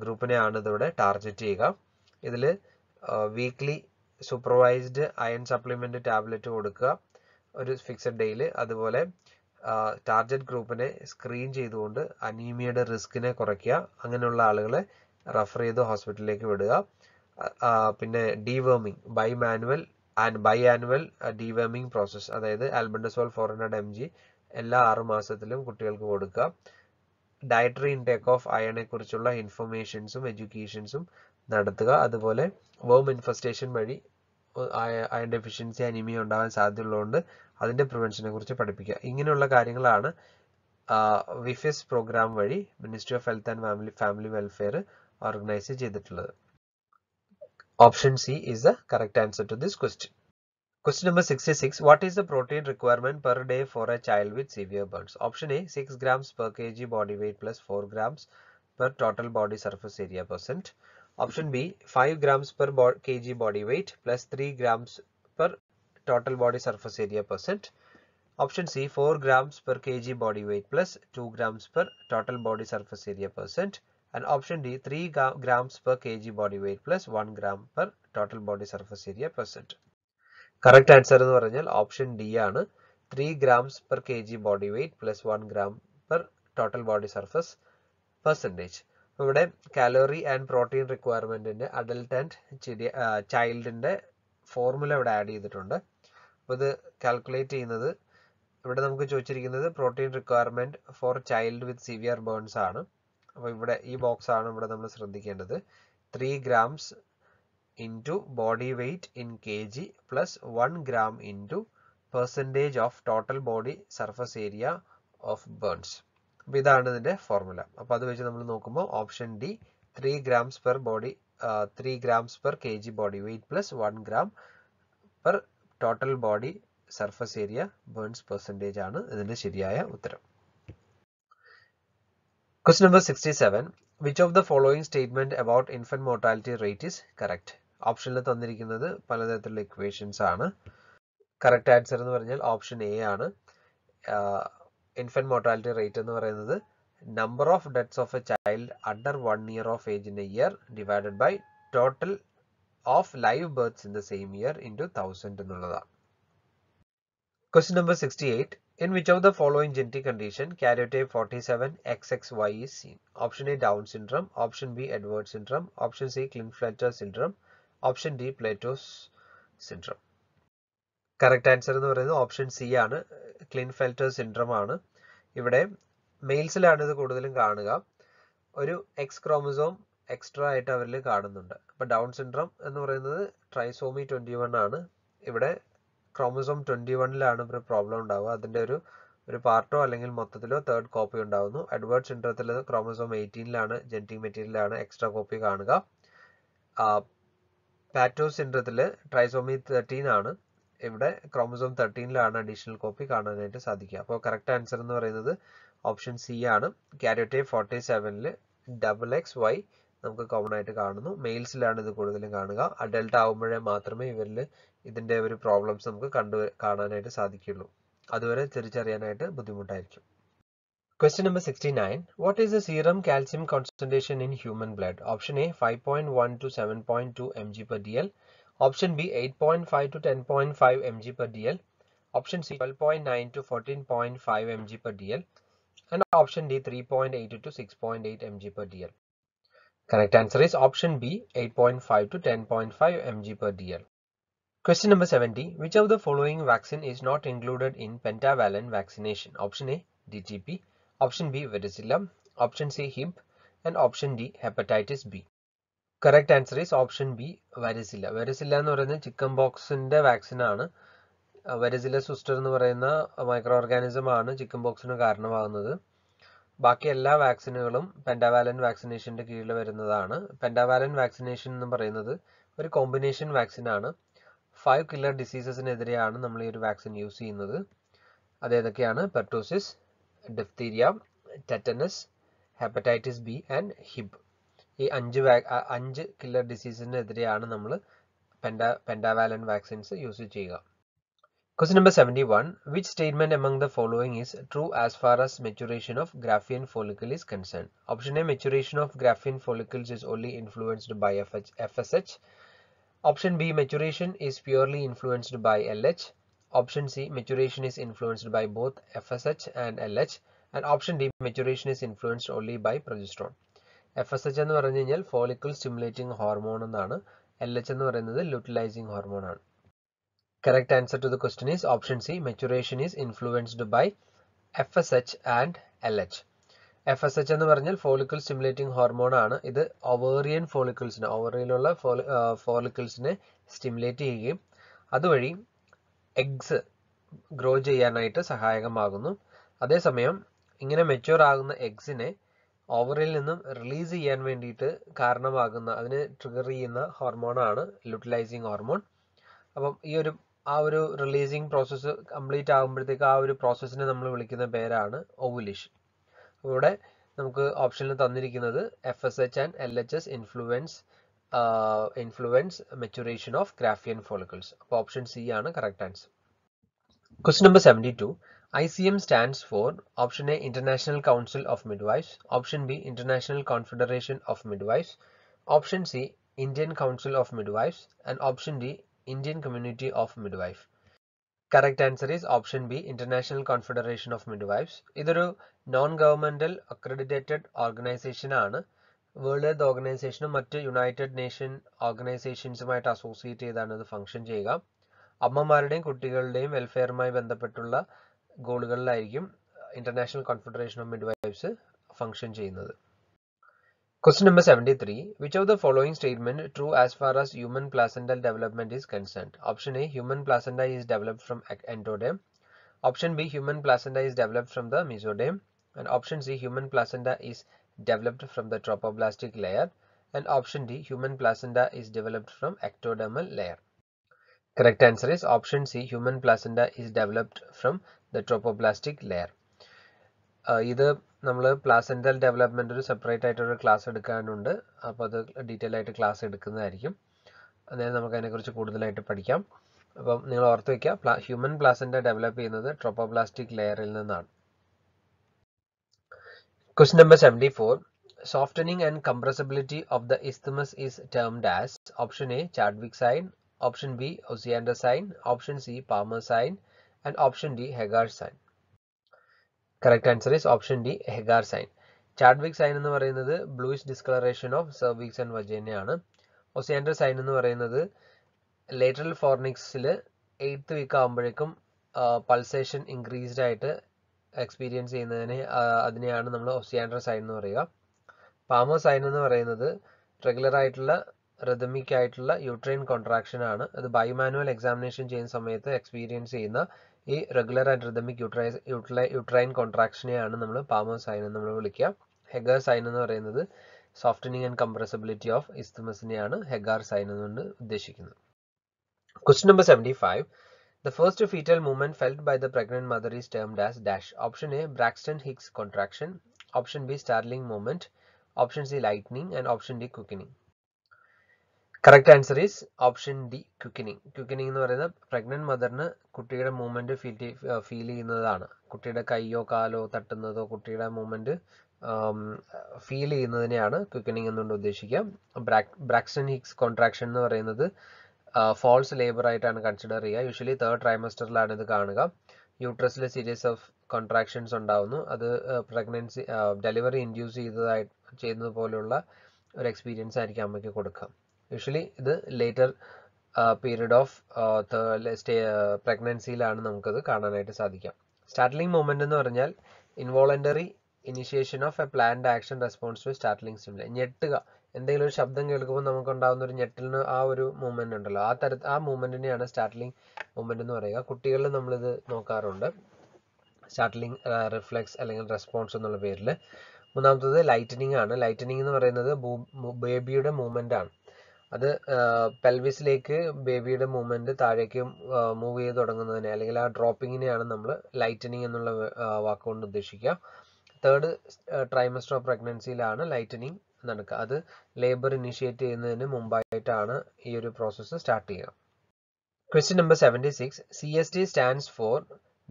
ഗ്രൂപ്പിനെയാണ് ഇതിവിടെ ടാർഗറ്റ് ചെയ്യുക ഇതിൽ weekly supervised iron supplement tablet കൊടുക്കുക ഒരു ഫിക്സഡ് ഡേയിൽ അതുപോലെ ടാർജറ്റ് ഗ്രൂപ്പിനെ സ്ക്രീൻ ചെയ്തുകൊണ്ട് അനീമിയയുടെ റിസ്കിനെ കുറയ്ക്കുക അങ്ങനെയുള്ള ആളുകളെ റെഫർ ചെയ്ത് ഹോസ്പിറ്റലിലേക്ക് വിടുക പിന്നെ deworming by manual and biannual deworming process അതായത് albendazole four hundred M G എല്ലാ മാസത്തിലും കുട്ടികൾക്ക് കൊടുക്കുക ഡയറ്ററി ഇൻടേക്ക് ഓഫ് അയണെ കുറിച്ചുള്ള ഇൻഫർമേഷൻസും എഡ്യൂക്കേഷൻസും നടത്തുക അതുപോലെ വോം ഇൻഫെസ്റ്റേഷൻ വഴി അയൺ ഡെഫിഷ്യൻസി അനിമിയ ഉണ്ടാവാൻ സാധ്യതയുള്ളതുകൊണ്ട് അതിൻ്റെ പ്രിവെൻഷനെ കുറിച്ച് പഠിപ്പിക്കുക ഇങ്ങനെയുള്ള കാര്യങ്ങളാണ് വിഫിസ് പ്രോഗ്രാം വഴി ministry of health and family family welfare organise ചെയ്തിട്ടുള്ളത് option C is the correct answer to this question Question number 66. What is the protein requirement per day for a child with severe burns? Option A 6 grams per kg body weight plus 4 grams per total body surface area percent. Option B 5 grams per bo kg body weight plus 3 grams per total body surface area percent. Option C 4 grams per kg body weight plus 2 grams per total body surface area percent. And option D 3 grams per kg body weight plus 1 gram per total body surface area percent. Correct answer എന്ന് പറഞ്ഞാൽ option D ആണ് three grams per K G body weight plus one gram per total body surface percentage ഇവിടെ calorie and protein റിക്വയർമെൻറ്റിൻ്റെ adult and ചിരി ചൈൽഡിൻ്റെ formula ഇവിടെ add ചെയ്തിട്ടുണ്ട് അപ്പോൾ ഇത് കാൽക്കുലേറ്റ് ചെയ്യുന്നത് ഇവിടെ നമുക്ക് ചോദിച്ചിരിക്കുന്നത് protein requirement for child with severe burns ആണ് അപ്പോൾ ഇവിടെ ഈ ബോക്സ് ആണ് ഇവിടെ നമ്മൾ ശ്രദ്ധിക്കേണ്ടത് three grams into body weight in kg plus 1 gram into percentage of total body surface area of burns. അപ്പോൾ ഇതാണ് ഇതിൻ്റെ ഫോർമുല അപ്പോൾ അത് വെച്ച് നമ്മൾ നോക്കുമ്പോൾ option D three grams per body three grams per K G body weight plus one gram per total body surface area burns percentage ആണ് ഇതിൻ്റെ ശരിയായ ഉത്തരം quest number sixty seven which of the following statement about infant mortality rate is correct ഓപ്ഷനിൽ തന്നിരിക്കുന്നത് പലതരത്തിലുള്ള equations ആണ് correct answer എന്ന് പറഞ്ഞാൽ ഓപ്ഷൻ എ ആണ് ഇൻഫൻറ്റ് മോർട്ടാലിറ്റി റേറ്റ് എന്ന് പറയുന്നത് number of deaths of a child under one year of age in a year divided by total of live births in the same year two thousand എന്നുള്ളതാണ് question number sixty eight in which of the following genetic condition karyotype forty seven X X Y is seen option A Down syndrome option B Edward syndrome option C Klinefelter syndrome option D Patau's syndrome correct answer എന്ന് പറയുന്നത് option C ആണ് Klinefelter syndrome ആണ് ഇവിടെ മെയിൽസിലാണ് ഇത് കൂടുതലും കാണുക ഒരു X chromosome extra ആയിട്ട് അവരിൽ കാണുന്നുണ്ട് അപ്പോൾ ഡൗൺ സിൻഡ്രം എന്ന് പറയുന്നത് ട്രൈസോമി ട്വൻറ്റി വൺ ആണ് ഇവിടെ ക്രോമസോം ട്വൻറ്റി വണ്ണിലാണ് ഒരു പ്രോബ്ലം ഉണ്ടാവുക അതിൻ്റെ ഒരു ഒരു പാർട്ടോ അല്ലെങ്കിൽ മൊത്തത്തിലോ തേർഡ് കോപ്പി ഉണ്ടാകുന്നു അഡ്വേർഡ് സിൻഡ്രത്തിൽ ക്രോമസോം എയ്റ്റീനിലാണ് ജനറ്റിക് മെറ്റീരിയലാണ് എക്സ്ട്രാ കോപ്പി കാണുക പാറ്റോ സിൻഡ്രത്തിൽ ട്രൈസോമി തേർട്ടീൻ ആണ് ഇവിടെ ക്രോമസോം തേർട്ടീനിലാണ് അഡീഷണൽ കോപ്പി കാണാനായിട്ട് സാധിക്കുക അപ്പോൾ കറക്റ്റ് ആൻസർ എന്ന് പറയുന്നത് ഓപ്ഷൻ സി ആണ് കാരിയോട്ടൈപ്പ് ഫോർട്ടി സെവനിൽ ഡബിൾ എക്സ് വൈ നമുക്ക് കോമൺ ആയിട്ട് കാണുന്നു മെയിൽസിലാണ് ഇത് കൂടുതലും കാണുക അഡൽട്ട് ആകുമ്പോഴേ മാത്രമേ ഇവരിൽ ഇതിൻ്റെ ഒരു പ്രോബ്ലംസ് നമുക്ക് കണ്ടു കാണാനായിട്ട് സാധിക്കുകയുള്ളൂ അതുവരെ തിരിച്ചറിയാനായിട്ട് ബുദ്ധിമുട്ടായിരിക്കും Question number 69. What is the serum calcium concentration in human blood? Option A 5.1 to 7.2 mg per dl. Option B 8.5 to 10.5 mg per dl. Option C 12.9 to 14.5 mg per dl. And option D 3.8 to 6.8 mg per dl. Correct answer is option B 8.5 to 10.5 mg per dl. Question number 70. Which of the following vaccine is not included in pentavalent vaccination? Option A DTP. Option B varicella, option C hip and option D hepatitis B correct answer is option B varicella varicella എന്ന് പറയുന്നത് chicken ബോക്സിന്റെ vaccine ആണ് വരസില sister എന്ന് പറയുന്ന micro organism ആണ് chicken ബോക്സിന് കാരണമാകുന്നത് ബാക്കി എല്ലാ വാക്സിനുകളും പെൻഡാവാലൻ വാക്സിനേഷന്റെ കീഴിൽ വരുന്നതാണ് പെൻഡാവാലൻ വാക്സിനേഷൻ എന്ന് പറയുന്നത് ഒരു കോമ്പിനേഷൻ വാക്സിൻ ആണ് ഫൈവ് കില്ലർ ഡിസീസസിനെതിരെയാണ് നമ്മൾ ഈ ഒരു വാക്സിൻ യൂസ് ചെയ്യുന്നത് അതേതൊക്കെയാണ് pertussis diphtheria tetanus hepatitis B and Hib ഈ അഞ്ച് അഞ്ച് കില്ലർ ഡിസീസിനെതിരെയാണ് നമ്മൾ പെൻഡാ പെൻഡാവാലൻ വാക്സിൻസ് യൂസ് ചെയ്യുക Question number 71. Which statement among the following is true as far as maturation of graphene follicle is concerned? Option A. Maturation of graphene follicles is only influenced by FH, FSH. Option B. Maturation is purely influenced by LH. Option C, maturation is influenced by both FSH and LH. And option D, maturation is influenced only by progesterone. FSH എന്ന് പറഞ്ഞു കഴിഞ്ഞാൽ follicle stimulating hormone എന്നാണ് LH എന്ന് പറയുന്നത് luteinising hormone ആണ് correct answer to the question is option C maturation is influenced by F S H and L H F S H എന്ന് പറഞ്ഞാൽ follicle stimulating hormone ആണ് ഇത് ഒവേറിയൻ ഫോളിക്കിൾസിനെ ഒവറിയിലുള്ള ഫോളിക്കിൾസിനെ സ്റ്റിമുലേറ്റ് ചെയ്യുകയും അതുവഴി എഗ്സ് ഗ്രോ ചെയ്യാനായിട്ട് സഹായകമാകുന്നു അതേസമയം ഇങ്ങനെ മെച്യൂർ ആകുന്ന എഗ്സിനെ ഓവറിൽ നിന്നും റിലീസ് ചെയ്യാൻ വേണ്ടിയിട്ട് കാരണമാകുന്ന അതിന് ട്രിഗർ ചെയ്യുന്ന ഹോർമോണാണ് ലുട്ടിലൈസിങ് ഹോർമോൺ അപ്പം ഈ ഒരു ആ ഒരു റിലീസിങ് പ്രോസസ്സ് കംപ്ലീറ്റ് ആകുമ്പോഴത്തേക്ക് ആ ഒരു പ്രോസസ്സിനെ നമ്മൾ വിളിക്കുന്ന പേരാണ് ഓവുലേഷൻ ഇവിടെ നമുക്ക് ഓപ്ഷനിൽ തന്നിരിക്കുന്നത് F S H and L H S influence uh, influence maturation of graphene follicles. Option C is the correct answer. Question number 72. ICM stands for option A International Council of Midwives, option B International Confederation of Midwives, option C Indian Council of Midwives and option D Indian Community of Midwife. Correct answer is option B International Confederation of Midwives. ഇതൊരു non governmental accredited organization ആണ് World Health World Health ഓർഗനൈസേഷനും മറ്റ് United Nation ഓർഗനൈസേഷൻസുമായിട്ട് another function. ഇത് function ചെയ്യുക അമ്മമാരുടെയും കുട്ടികളുടെയും വെൽഫെയറുമായി ബന്ധപ്പെട്ടുള്ള ഗോളുകളിലായിരിക്കും international International Confederation of Midwives function. ചെയ്യുന്നത് Question number 73. Which of the following statement true as far as human placental development is concerned? Option A. Human placenta is developed from endoderm. Option B. Human placenta is developed from the mesoderm. And option C. Human placenta is developed from the tropoblastic layer and option D human placenta is developed from ectodermal layer. Correct answer is option C human placenta is developed from the tropoblastic layer. ഇത് നമ്മൾ placental development ഒരു separate ആയിട്ടൊരു class എടുക്കാനുണ്ട് അപ്പോൾ അത് detail ആയിട്ട് class എടുക്കുന്നതായിരിക്കും അതായത് നമുക്ക് അതിനെക്കുറിച്ച് കൂടുതലായിട്ട് പഠിക്കാം അപ്പം നിങ്ങൾ ഓർത്ത് വയ്ക്കുക ഹ്യൂമൻ പ്ലാസെൻ്റ ഡെവലപ്പ് ചെയ്യുന്നത് ട്രോപ്പോബ്ലാസ്റ്റിക് ലെയറിൽ നിന്നാണ് Question number 74. Softening and compressibility of the isthmus is termed as option A Chadwick sign, option B Osiander sign, option C Palmer sign and option D Hagar sign. Correct answer is option D Hagar sign. Chadwick sign എന്ന് പറയുന്നത് bluish discolouration of cervix and വജേനയാണ് sign sign എന്ന് പറയുന്നത് lateral fornix, 8th week, uh, pulsation increased. ആയിട്ട് experience ചെയ്യുന്നതിന് അതിനെയാണ് നമ്മൾ ഒസിയാൻഡ്ര sign എന്ന് പറയുക പാമോ സൈൻ എന്ന് പറയുന്നത് റെഗുലർ ആയിട്ടുള്ള റിതമിക് ആയിട്ടുള്ള യൂട്രൈൻ കോൺട്രാക്ഷൻ ആണ് അത് ബൈമാനുവൽ എക്സാമിനേഷൻ ചെയ്യുന്ന സമയത്ത് എക്സ്പീരിയൻസ് ചെയ്യുന്ന ഈ regular and rhythmic uteri uterine കോൺട്രാക്ഷനെയാണ് നമ്മൾ പാമോ സൈൻ എന്ന് നമ്മൾ വിളിക്കുക ഹെഗർ സൈൻ എന്ന് പറയുന്നത് സോഫ്റ്റനിങ് ആൻഡ് കംപ്രസബിലിറ്റി ഓഫ് ഇസ്തുമസിനെയാണ് ഹെഗാർ സൈൻ എന്നുകൊണ്ട് ഉദ്ദേശിക്കുന്നത് question number seventy five The first fetal movement felt by the pregnant mother is termed as dash. Option A, Braxton-Hicks contraction. Option B, Starling movement. Option C, lightning. And option D, quickening. Correct answer is option D quickening quickening എന്ന് പറയുന്നത് pregnant മദറിന് കുട്ടിയുടെ movement feel feel ചെയ്യുന്നതാണ് കുട്ടിയുടെ കൈയോ കാലോ തട്ടുന്നതോ കുട്ടിയുടെ movement feel um, ചെയ്യുന്നതിനെയാണ് quickening എന്നുകൊണ്ട് ഉദ്ദേശിക്കുക ബ്രാക്സൺ ഹിക്സ് കോൺട്രാക്ഷൻ എന്ന് പറയുന്നത് ഫോൾസ് ലേബർ ആയിട്ടാണ് കൺസിഡർ ചെയ്യുക യൂഷ്വലി തേർഡ് ട്രൈമസ്റ്ററിലാണ് ഇത് കാണുക യൂട്രസിൽ സീരീസ് ഓഫ് കോൺട്രാക്ഷൻസ് ഉണ്ടാവുന്നു അത് പ്രഗ്നൻസി ഡെലിവറി ഇൻഡ്യൂസ് ചെയ്തതായി ചെയ്യുന്നത് പോലെയുള്ള ഒരു എക്സ്പീരിയൻസ് ആയിരിക്കും അമ്മയ്ക്ക് കൊടുക്കുക യൂഷ്വലി ഇത് ലേറ്റർ പീരീഡ് ഓഫ് സ്റ്റേ പ്രഗ്നൻസിയിലാണ് നമുക്കത് കാണാനായിട്ട് സാധിക്കാം സ്റ്റാർട്ട്ലിംഗ് മൂമെൻ്റ് എന്ന് പറഞ്ഞാൽ involuntary initiation of a planned action response to startling stimuli ഞെട്ടുക എന്തെങ്കിലും ഒരു ശബ്ദം കേൾക്കുമ്പോൾ നമുക്ക് ഉണ്ടാകുന്ന ഒരു ഞെട്ടലിന് ആ ഒരു മൂവ്മെന്റ് ഉണ്ടല്ലോ ആ തര ആ മൂവ്മെന്റിനെയാണ് സ്റ്റാർട്ട്ലിംഗ് മൂവ്മെന്റ് എന്ന് പറയുക കുട്ടികളിൽ നമ്മളിത് നോക്കാറുണ്ട് സ്റ്റാർട്ട്ലിംഗ് റിഫ്ലെക്സ് അല്ലെങ്കിൽ റെസ്പോൺസ് എന്നുള്ള പേരിൽ മൂന്നാമത്തത് ലൈറ്റനിങ് ആണ് ലൈറ്റനിങ് എന്ന് പറയുന്നത് ബേബിയുടെ മൂവ്മെന്റ് ആണ് അത് പെൽവിസിലേക്ക് ബേബിയുടെ മൂവ്മെന്റ് താഴേക്ക് മൂവ് ചെയ്ത് തുടങ്ങുന്നതിനെ അല്ലെങ്കിൽ ആ ഡ്രോപ്പിങ്ങിനെയാണ് നമ്മൾ ലൈറ്റനിങ് എന്നുള്ള വാക്കുകൊണ്ട് ഉദ്ദേശിക്കുക തേർഡ് ട്രൈമസ്റ്റർ ഓഫ് പ്രഗ്നൻസിയിലാണ് ലൈറ്റനിങ് നടക്കുക അത് ലേബർ ഇനിഷ്യേറ്റ് ചെയ്യുന്നതിന് മുമ്പായിട്ടാണ് ഈ ഒരു പ്രോസസ്സ് സ്റ്റാർട്ട് ചെയ്യുക question number seventy six C S T stands for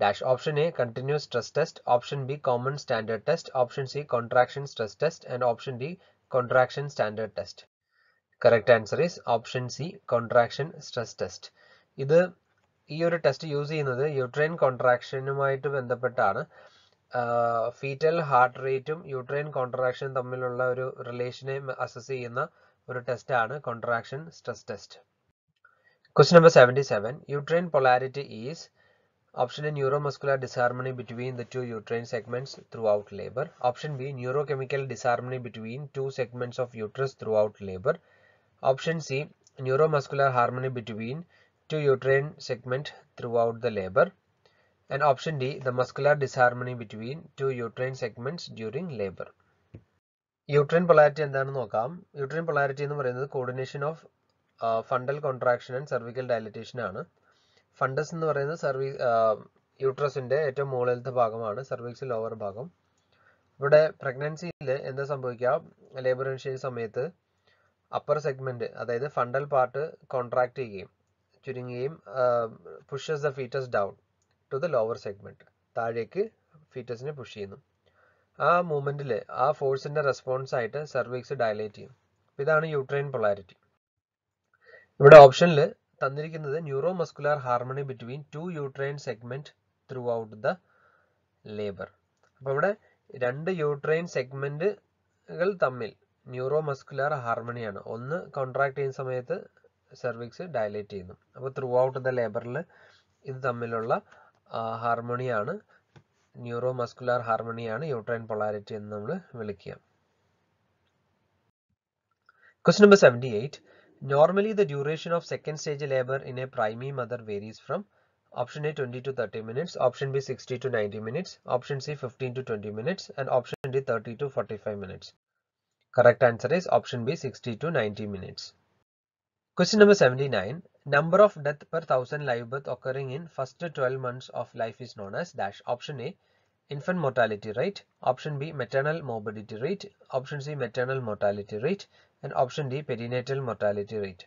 dash option A continuous stress test option B common standard test option C contraction stress test and option D contraction standard test correct answer is option C contraction stress test ഇത് ഈ ഒരു test use ചെയ്യുന്നത് uterine കോൺട്രാക്ഷനുമായിട്ട് ബന്ധപ്പെട്ടാണ് fetal heart rate uterine contraction thammilulla oru relation assess cheyuna oru test aanu contraction stress test question number 77 uterine polarity is option a neuromuscular disharmony between the two uterine segments throughout labor option b neurochemical disharmony between two segments of uterus throughout labor option c neuromuscular harmony between two uterine segment throughout the labor and option D the muscular disharmony between two uterine segments during labor. Uterine polarity എന്താണെന്ന് നോക്കാം uterine polarity എന്ന് പറയുന്നത് coordination of fundal contraction and cervical dilatation ആണ് fundus എന്ന് പറയുന്നത് survey യൂട്രസിന്റെ uh, ഏറ്റവും മുകളിലത്തെ ഭാഗമാണ് സർവീക്സ് ലോവർ ഭാഗം ഇവിടെ പ്രഗ്നൻസിയിൽ എന്താ സംഭവിക്കുക ലേബർ ഇനിഷ്യേറ്റ് സമയത്ത് അപ്പർ സെഗ്മെന്റ് അതായത് ഫണ്ടൽ പാർട്ട് കോൺട്രാക്ട് ചെയ്യുകയും ചുരുങ്ങുകയും pushes the fetus down to the lower segment താഴേക്ക് ഫീറ്റസിനെ പുഷ് ചെയ്യുന്നു ആ മൂമെൻറ്റിൽ ആ ഫോഴ്സിന്റെ റെസ്പോൺസ് ആയിട്ട് സർവീക്സ് ഡയലേറ്റ് ചെയ്യും ഇതാണ് യൂട്രൈൻ പൊളാരിറ്റി ഇവിടെ ഓപ്ഷനിൽ തന്നിരിക്കുന്നത് neuromuscular harmony between two uterine segment throughout the labour അപ്പോൾ ഇവിടെ രണ്ട് യൂട്രൈൻ സെഗ്മെന്റുകൾ തമ്മിൽ ന്യൂറോ മസ്കുലാർ ഹാർമണിയാണ് ഒന്ന് കോൺട്രാക്ട് ചെയ്യുന്ന സമയത്ത് സെർവിക്സ് ഡയലേറ്റ് ചെയ്യുന്നു അപ്പോൾ ത്രൂ ഔട്ട് ദ ലേബറിൽ ഇത് തമ്മിലുള്ള harmony aanu neuromuscular harmony aanu uterine polarity ennu nammal vilikkam question number 78 normally the duration of second stage labor in a primary mother varies from option a 20 to 30 minutes option b 60 to 90 minutes option c 15 to 20 minutes and option d 30 to 45 minutes correct answer is option b 60 to 90 minutes question number 79 Number of death per thousand live birth occurring in first 12 months of life is known as dash. Option A, infant mortality rate. Option B, maternal morbidity rate. Option C, maternal mortality rate. And option D, perinatal mortality rate.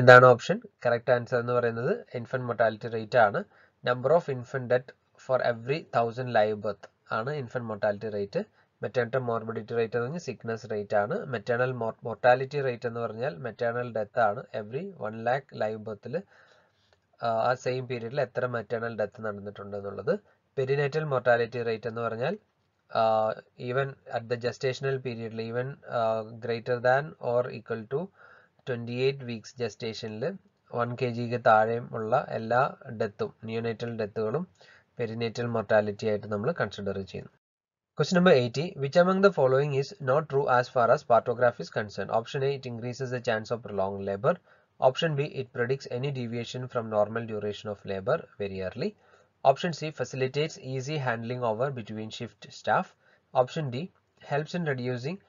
എന്താണ് option correct answer എന്ന് പറയുന്നത് infant mortality rate ആണ് number of infant death for every thousand live birth ആണ് infant mortality rate maternal morbidity rate എന്ന് പറഞ്ഞാൽ sickness rate ആണ് maternal mortality rate എന്ന് പറഞ്ഞാൽ മെറ്റേണൽ ഡെത്ത് ആണ് എവറി വൺ ലാക്ക് ലൈവ് ബർത്തിൽ ആ സെയിം പീരീഡിൽ എത്ര മെറ്റേണൽ ഡെത്ത് നടന്നിട്ടുണ്ട് എന്നുള്ളത് പെരിനേറ്റൽ മോർട്ടാലിറ്റി റേറ്റ് എന്ന് പറഞ്ഞാൽ ഈവൻ അറ്റ് ദ ജസ്റ്റേഷണൽ പീരീഡിൽ even greater than or equal to twenty eight weeks ജസ്റ്റേഷനിൽ വൺ കെ ജിക്ക് താഴെയും ഉള്ള എല്ലാ ഡെത്തും നിയോനേറ്റൽ ഡെത്തുകളും പെരിനേറ്റൽ മോർട്ടാലിറ്റി ആയിട്ട് നമ്മൾ കൺസിഡർ ചെയ്യുന്നു Question number 80. Which among the following is not true as far as partograph is concerned? Option A. It increases the chance of prolonged labor. Option B. It predicts any deviation from normal duration of labor very early. Option C. Facilitates easy handling over between shift staff. Option D. Helps in reducing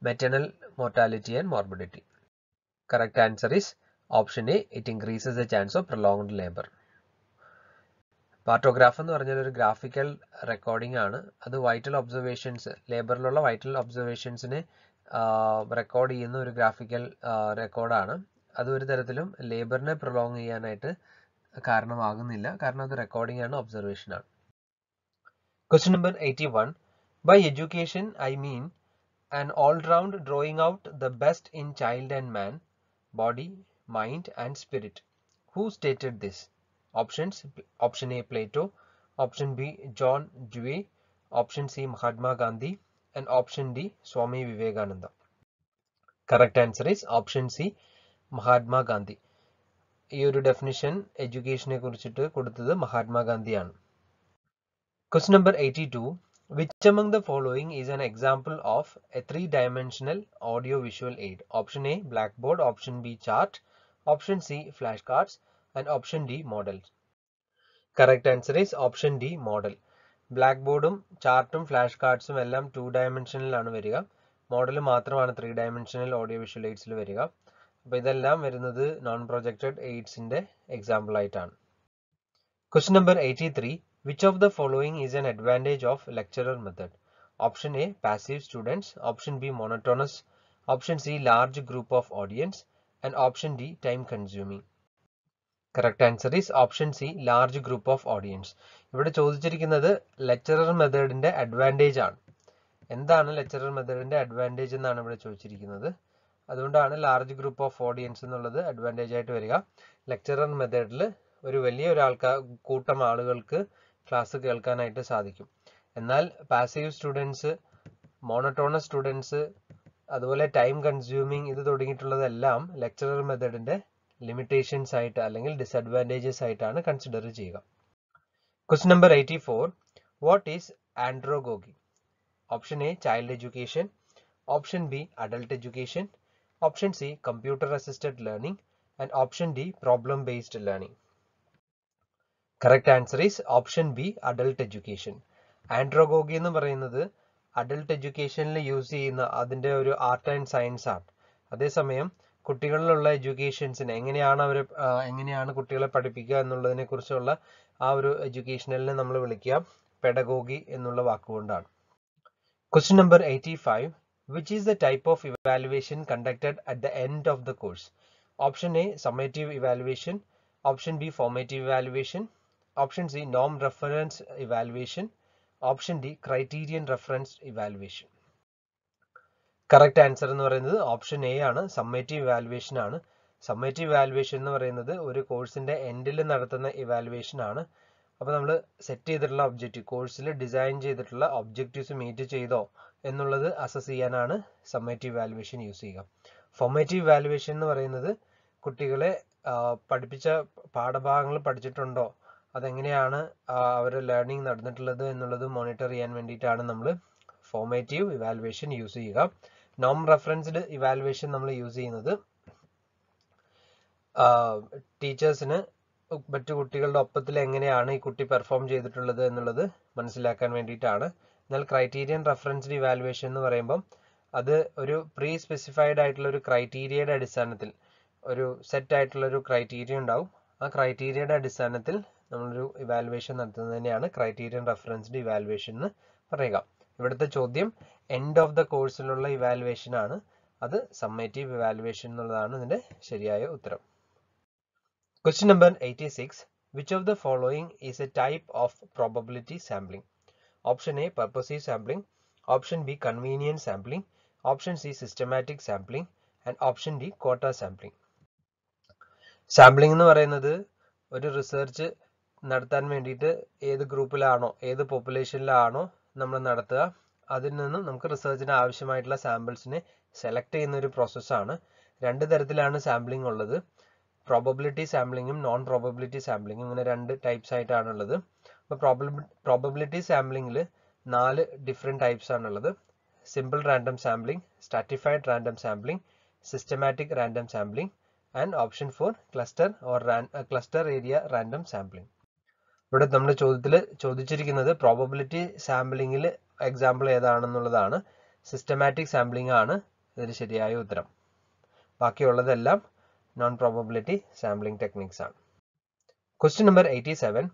maternal mortality and morbidity. Correct answer is option A. It increases the chance of prolonged labor. Partograph എന്ന് പറഞ്ഞാൽ ഒരു graphical recording ആണ് അത് vital observations ലേബറിലുള്ള vital ഒബ്സർവേഷൻസിനെ record ചെയ്യുന്ന ഒരു graphical റെക്കോർഡാണ് അത് ഒരു തരത്തിലും ലേബറിനെ പ്രൊലോങ് ചെയ്യാനായിട്ട് കാരണമാകുന്നില്ല കാരണം അത് റെക്കോർഡിംഗ് ആണ് ഒബ്സർവേഷൻ ആണ് question number eighty one by education I mean an all round drawing out the best in child and man body mind and spirit who stated this options option a plato option b john dewey option c mahatma gandhi and option d swami vivekananda correct answer is option c mahatma gandhi your definition education kurichittu koduthathu mahatma gandhi aanu question number 82 which among the following is an example of a three dimensional audio visual aid option a blackboard option b chart option c flashcards and option D model. Correct answer is option D model black ബോർഡും ചാർട്ടും flash കാർഡ്സും എല്ലാം to ഡയമെൻഷനിലാണ് വരിക model മാത്രമാണ് three ഡയമെൻഷനിൽ audio visual എയ്ഡ്സിൽ വരിക അപ്പോൾ ഇതെല്ലാം വരുന്നത് നോൺ പ്രൊജക്റ്റഡ് എയ്ഡ്സിൻ്റെ എക്സാമ്പിൾ ആയിട്ടാണ് question number eighty three which of the following is an advantage of lecturer method option A passive students option B monotonous option C large group of audience and option D time consuming correct answer is option C large group of audience ഇവിടെ ചോദിച്ചിരിക്കുന്നത് lecturer മെത്തേഡിന്റെ advantage ആണ് എന്താണ് lecturer മെത്തേഡിന്റെ advantage എന്നാണ് ഇവിടെ ചോദിച്ചിരിക്കുന്നത് അതുകൊണ്ടാണ് large group of audience എന്നുള്ളത് advantage ആയിട്ട് വരിക ലെക്ചറർ മെത്തേഡിൽ ഒരു വലിയ ഒരാൾക്കാ കൂട്ടം ആളുകൾക്ക് ക്ലാസ് കേൾക്കാനായിട്ട് സാധിക്കും എന്നാൽ പാസീവ് സ്റ്റുഡൻസ് മോണോട്ടോണസ് സ്റ്റുഡൻസ് അതുപോലെ ടൈം കൺസ്യൂമിങ് ഇത് തുടങ്ങിയിട്ടുള്ളതെല്ലാം ലെക്ചറർ മെത്തേഡിന്റെ ലിമിറ്റേഷൻസ് ആയിട്ട് അല്ലെങ്കിൽ ഡിസഡ്വാൻറ്റേജസ് ആയിട്ടാണ് കൺസിഡർ ചെയ്യുക question number eighty four what is andragogy option A child education option B adult education option C computer assisted learning and option D problem based learning correct answer is option B adult education andragogy എന്ന് പറയുന്നത് adult എഡ്യൂക്കേഷനിൽ use ചെയ്യുന്ന അതിൻ്റെ ഒരു art and science ആണ് അതേസമയം കുട്ടികളിലുള്ള എഡ്യൂക്കേഷൻസിനെ എങ്ങനെയാണ് അവർ എങ്ങനെയാണ് കുട്ടികളെ പഠിപ്പിക്കുക എന്നുള്ളതിനെ കുറിച്ചുള്ള ആ ഒരു എഡ്യൂക്കേഷനലിനെ നമ്മൾ വിളിക്കുക പെഡഗോഗി എന്നുള്ള വാക്കുകൊണ്ടാണ് question number eighty five which is the type of evaluation conducted at the end of the course option A summative evaluation option B formative evaluation option C നോം reference evaluation option D criterion reference evaluation correct answer എന്ന് പറയുന്നത് option A ആണ് summative evaluation ആണ് summative evaluation എന്ന് പറയുന്നത് ഒരു കോഴ്സിന്റെ എൻഡിൽ നടത്തുന്ന ഇവാലുവേഷൻ ആണ് അപ്പോൾ നമ്മൾ സെറ്റ് ചെയ്തിട്ടുള്ള ഒബ്ജക്റ്റീവ് കോഴ്സിൽ ഡിസൈൻ ചെയ്തിട്ടുള്ള ഒബ്ജക്റ്റീവ്സ് മീറ്റ് ചെയ്തോ എന്നുള്ളത് അസസ് ചെയ്യാനാണ് സമ്മേറ്റീവ് വാലുവേഷൻ യൂസ് ചെയ്യുക ഫോമേറ്റീവ് വാലുവേഷൻ എന്ന് പറയുന്നത് കുട്ടികളെ പഠിപ്പിച്ച പാഠഭാഗങ്ങൾ പഠിച്ചിട്ടുണ്ടോ അതെങ്ങനെയാണ് അവരുടെ ലേണിംഗ് നടന്നിട്ടുള്ളത് എന്നുള്ളത് മോണിറ്റർ ചെയ്യാൻ വേണ്ടിയിട്ടാണ് നമ്മൾ ഫോമേറ്റീവ് ഇവാലുവേഷൻ യൂസ് ചെയ്യുക നോം റെഫറൻസ്ഡ് ഇവാലുവേഷൻ നമ്മൾ യൂസ് ചെയ്യുന്നത് ടീച്ചേഴ്സിന് മറ്റു കുട്ടികളുടെ ഒപ്പത്തിൽ എങ്ങനെയാണ് ഈ കുട്ടി പെർഫോം ചെയ്തിട്ടുള്ളത് എന്നുള്ളത് മനസ്സിലാക്കാൻ വേണ്ടിയിട്ടാണ് എന്നാൽ ക്രൈറ്റീരിയൻ റെഫറൻസ്ഡ് ഇവാലുവേഷൻ എന്ന് പറയുമ്പം അത് ഒരു പ്രീ സ്പെസിഫൈഡ് ആയിട്ടുള്ള ഒരു ക്രൈറ്റീരിയയുടെ അടിസ്ഥാനത്തിൽ ഒരു സെറ്റ് ആയിട്ടുള്ള ഒരു ക്രൈറ്റീരിയ ഉണ്ടാവും ആ ക്രൈറ്റീരിയയുടെ അടിസ്ഥാനത്തിൽ നമ്മളൊരു ഇവാലുവേഷൻ നടത്തുന്നത് തന്നെയാണ് ക്രൈറ്റീരിയൻ റെഫറൻസ്ഡ് ഇവാലുവേഷൻ എന്ന് പറയുക ഇവിടുത്തെ ചോദ്യം എൻഡ് ഓഫ് ദ കോഴ്സിലുള്ള ഇവാലുവേഷൻ ആണ് അത് സമ്മേറ്റീവ് ഇവാലുവേഷൻ എന്നുള്ളതാണ് ഇതിന്റെ ശരിയായ ഉത്തരം question number eighty six which of the following is a type of probability sampling option A purposive sampling option B convenience sampling option C systematic sampling and option D quota sampling sampling എന്ന് പറയുന്നത് ഒരു research നടത്താൻ വേണ്ടിയിട്ട് ഏത് ഗ്രൂപ്പിലാണോ ഏത് പോപ്പുലേഷനിലാണോ നമ്മൾ നടത്തുക അതിൽ നിന്നും നമുക്ക് റിസർച്ചിന് ആവശ്യമായിട്ടുള്ള സാമ്പിൾസിനെ സെലക്ട് ചെയ്യുന്ന ഒരു പ്രോസസ്സാണ് രണ്ട് തരത്തിലാണ് സാമ്പിളിംഗ് ഉള്ളത് പ്രോബബിലിറ്റി സാമ്പിളിങ്ങും നോൺ പ്രോബബിലിറ്റി സാമ്പിളിങ്ങും ഇങ്ങനെ രണ്ട് ടൈപ്സ് ആയിട്ടാണ് ഉള്ളത് അപ്പോൾ പ്രോബബിലിറ്റി സാമ്പിളിങ്ങിൽ നാല് ഡിഫറെൻറ്റ് ടൈപ്സ് ആണുള്ളത് simple random sampling stratified random sampling systematic random sampling and option four cluster or cluster area random sampling ഇവിടെ നമ്മുടെ ചോദ്യത്തിൽ ചോദിച്ചിരിക്കുന്നത് പ്രോബബിലിറ്റി സാമ്പിളിങ്ങിൽ എക്സാമ്പിൾ ഏതാണെന്നുള്ളതാണ് സിസ്റ്റമാറ്റിക് സാമ്പിളിംഗ് ആണ് ഇതിന് ശരിയായ ഉത്തരം ബാക്കിയുള്ളതെല്ലാം നോൺ പ്രോബബിലിറ്റി സാമ്പിളിംഗ് ടെക്നിക്സ് ആണ് question number eighty seven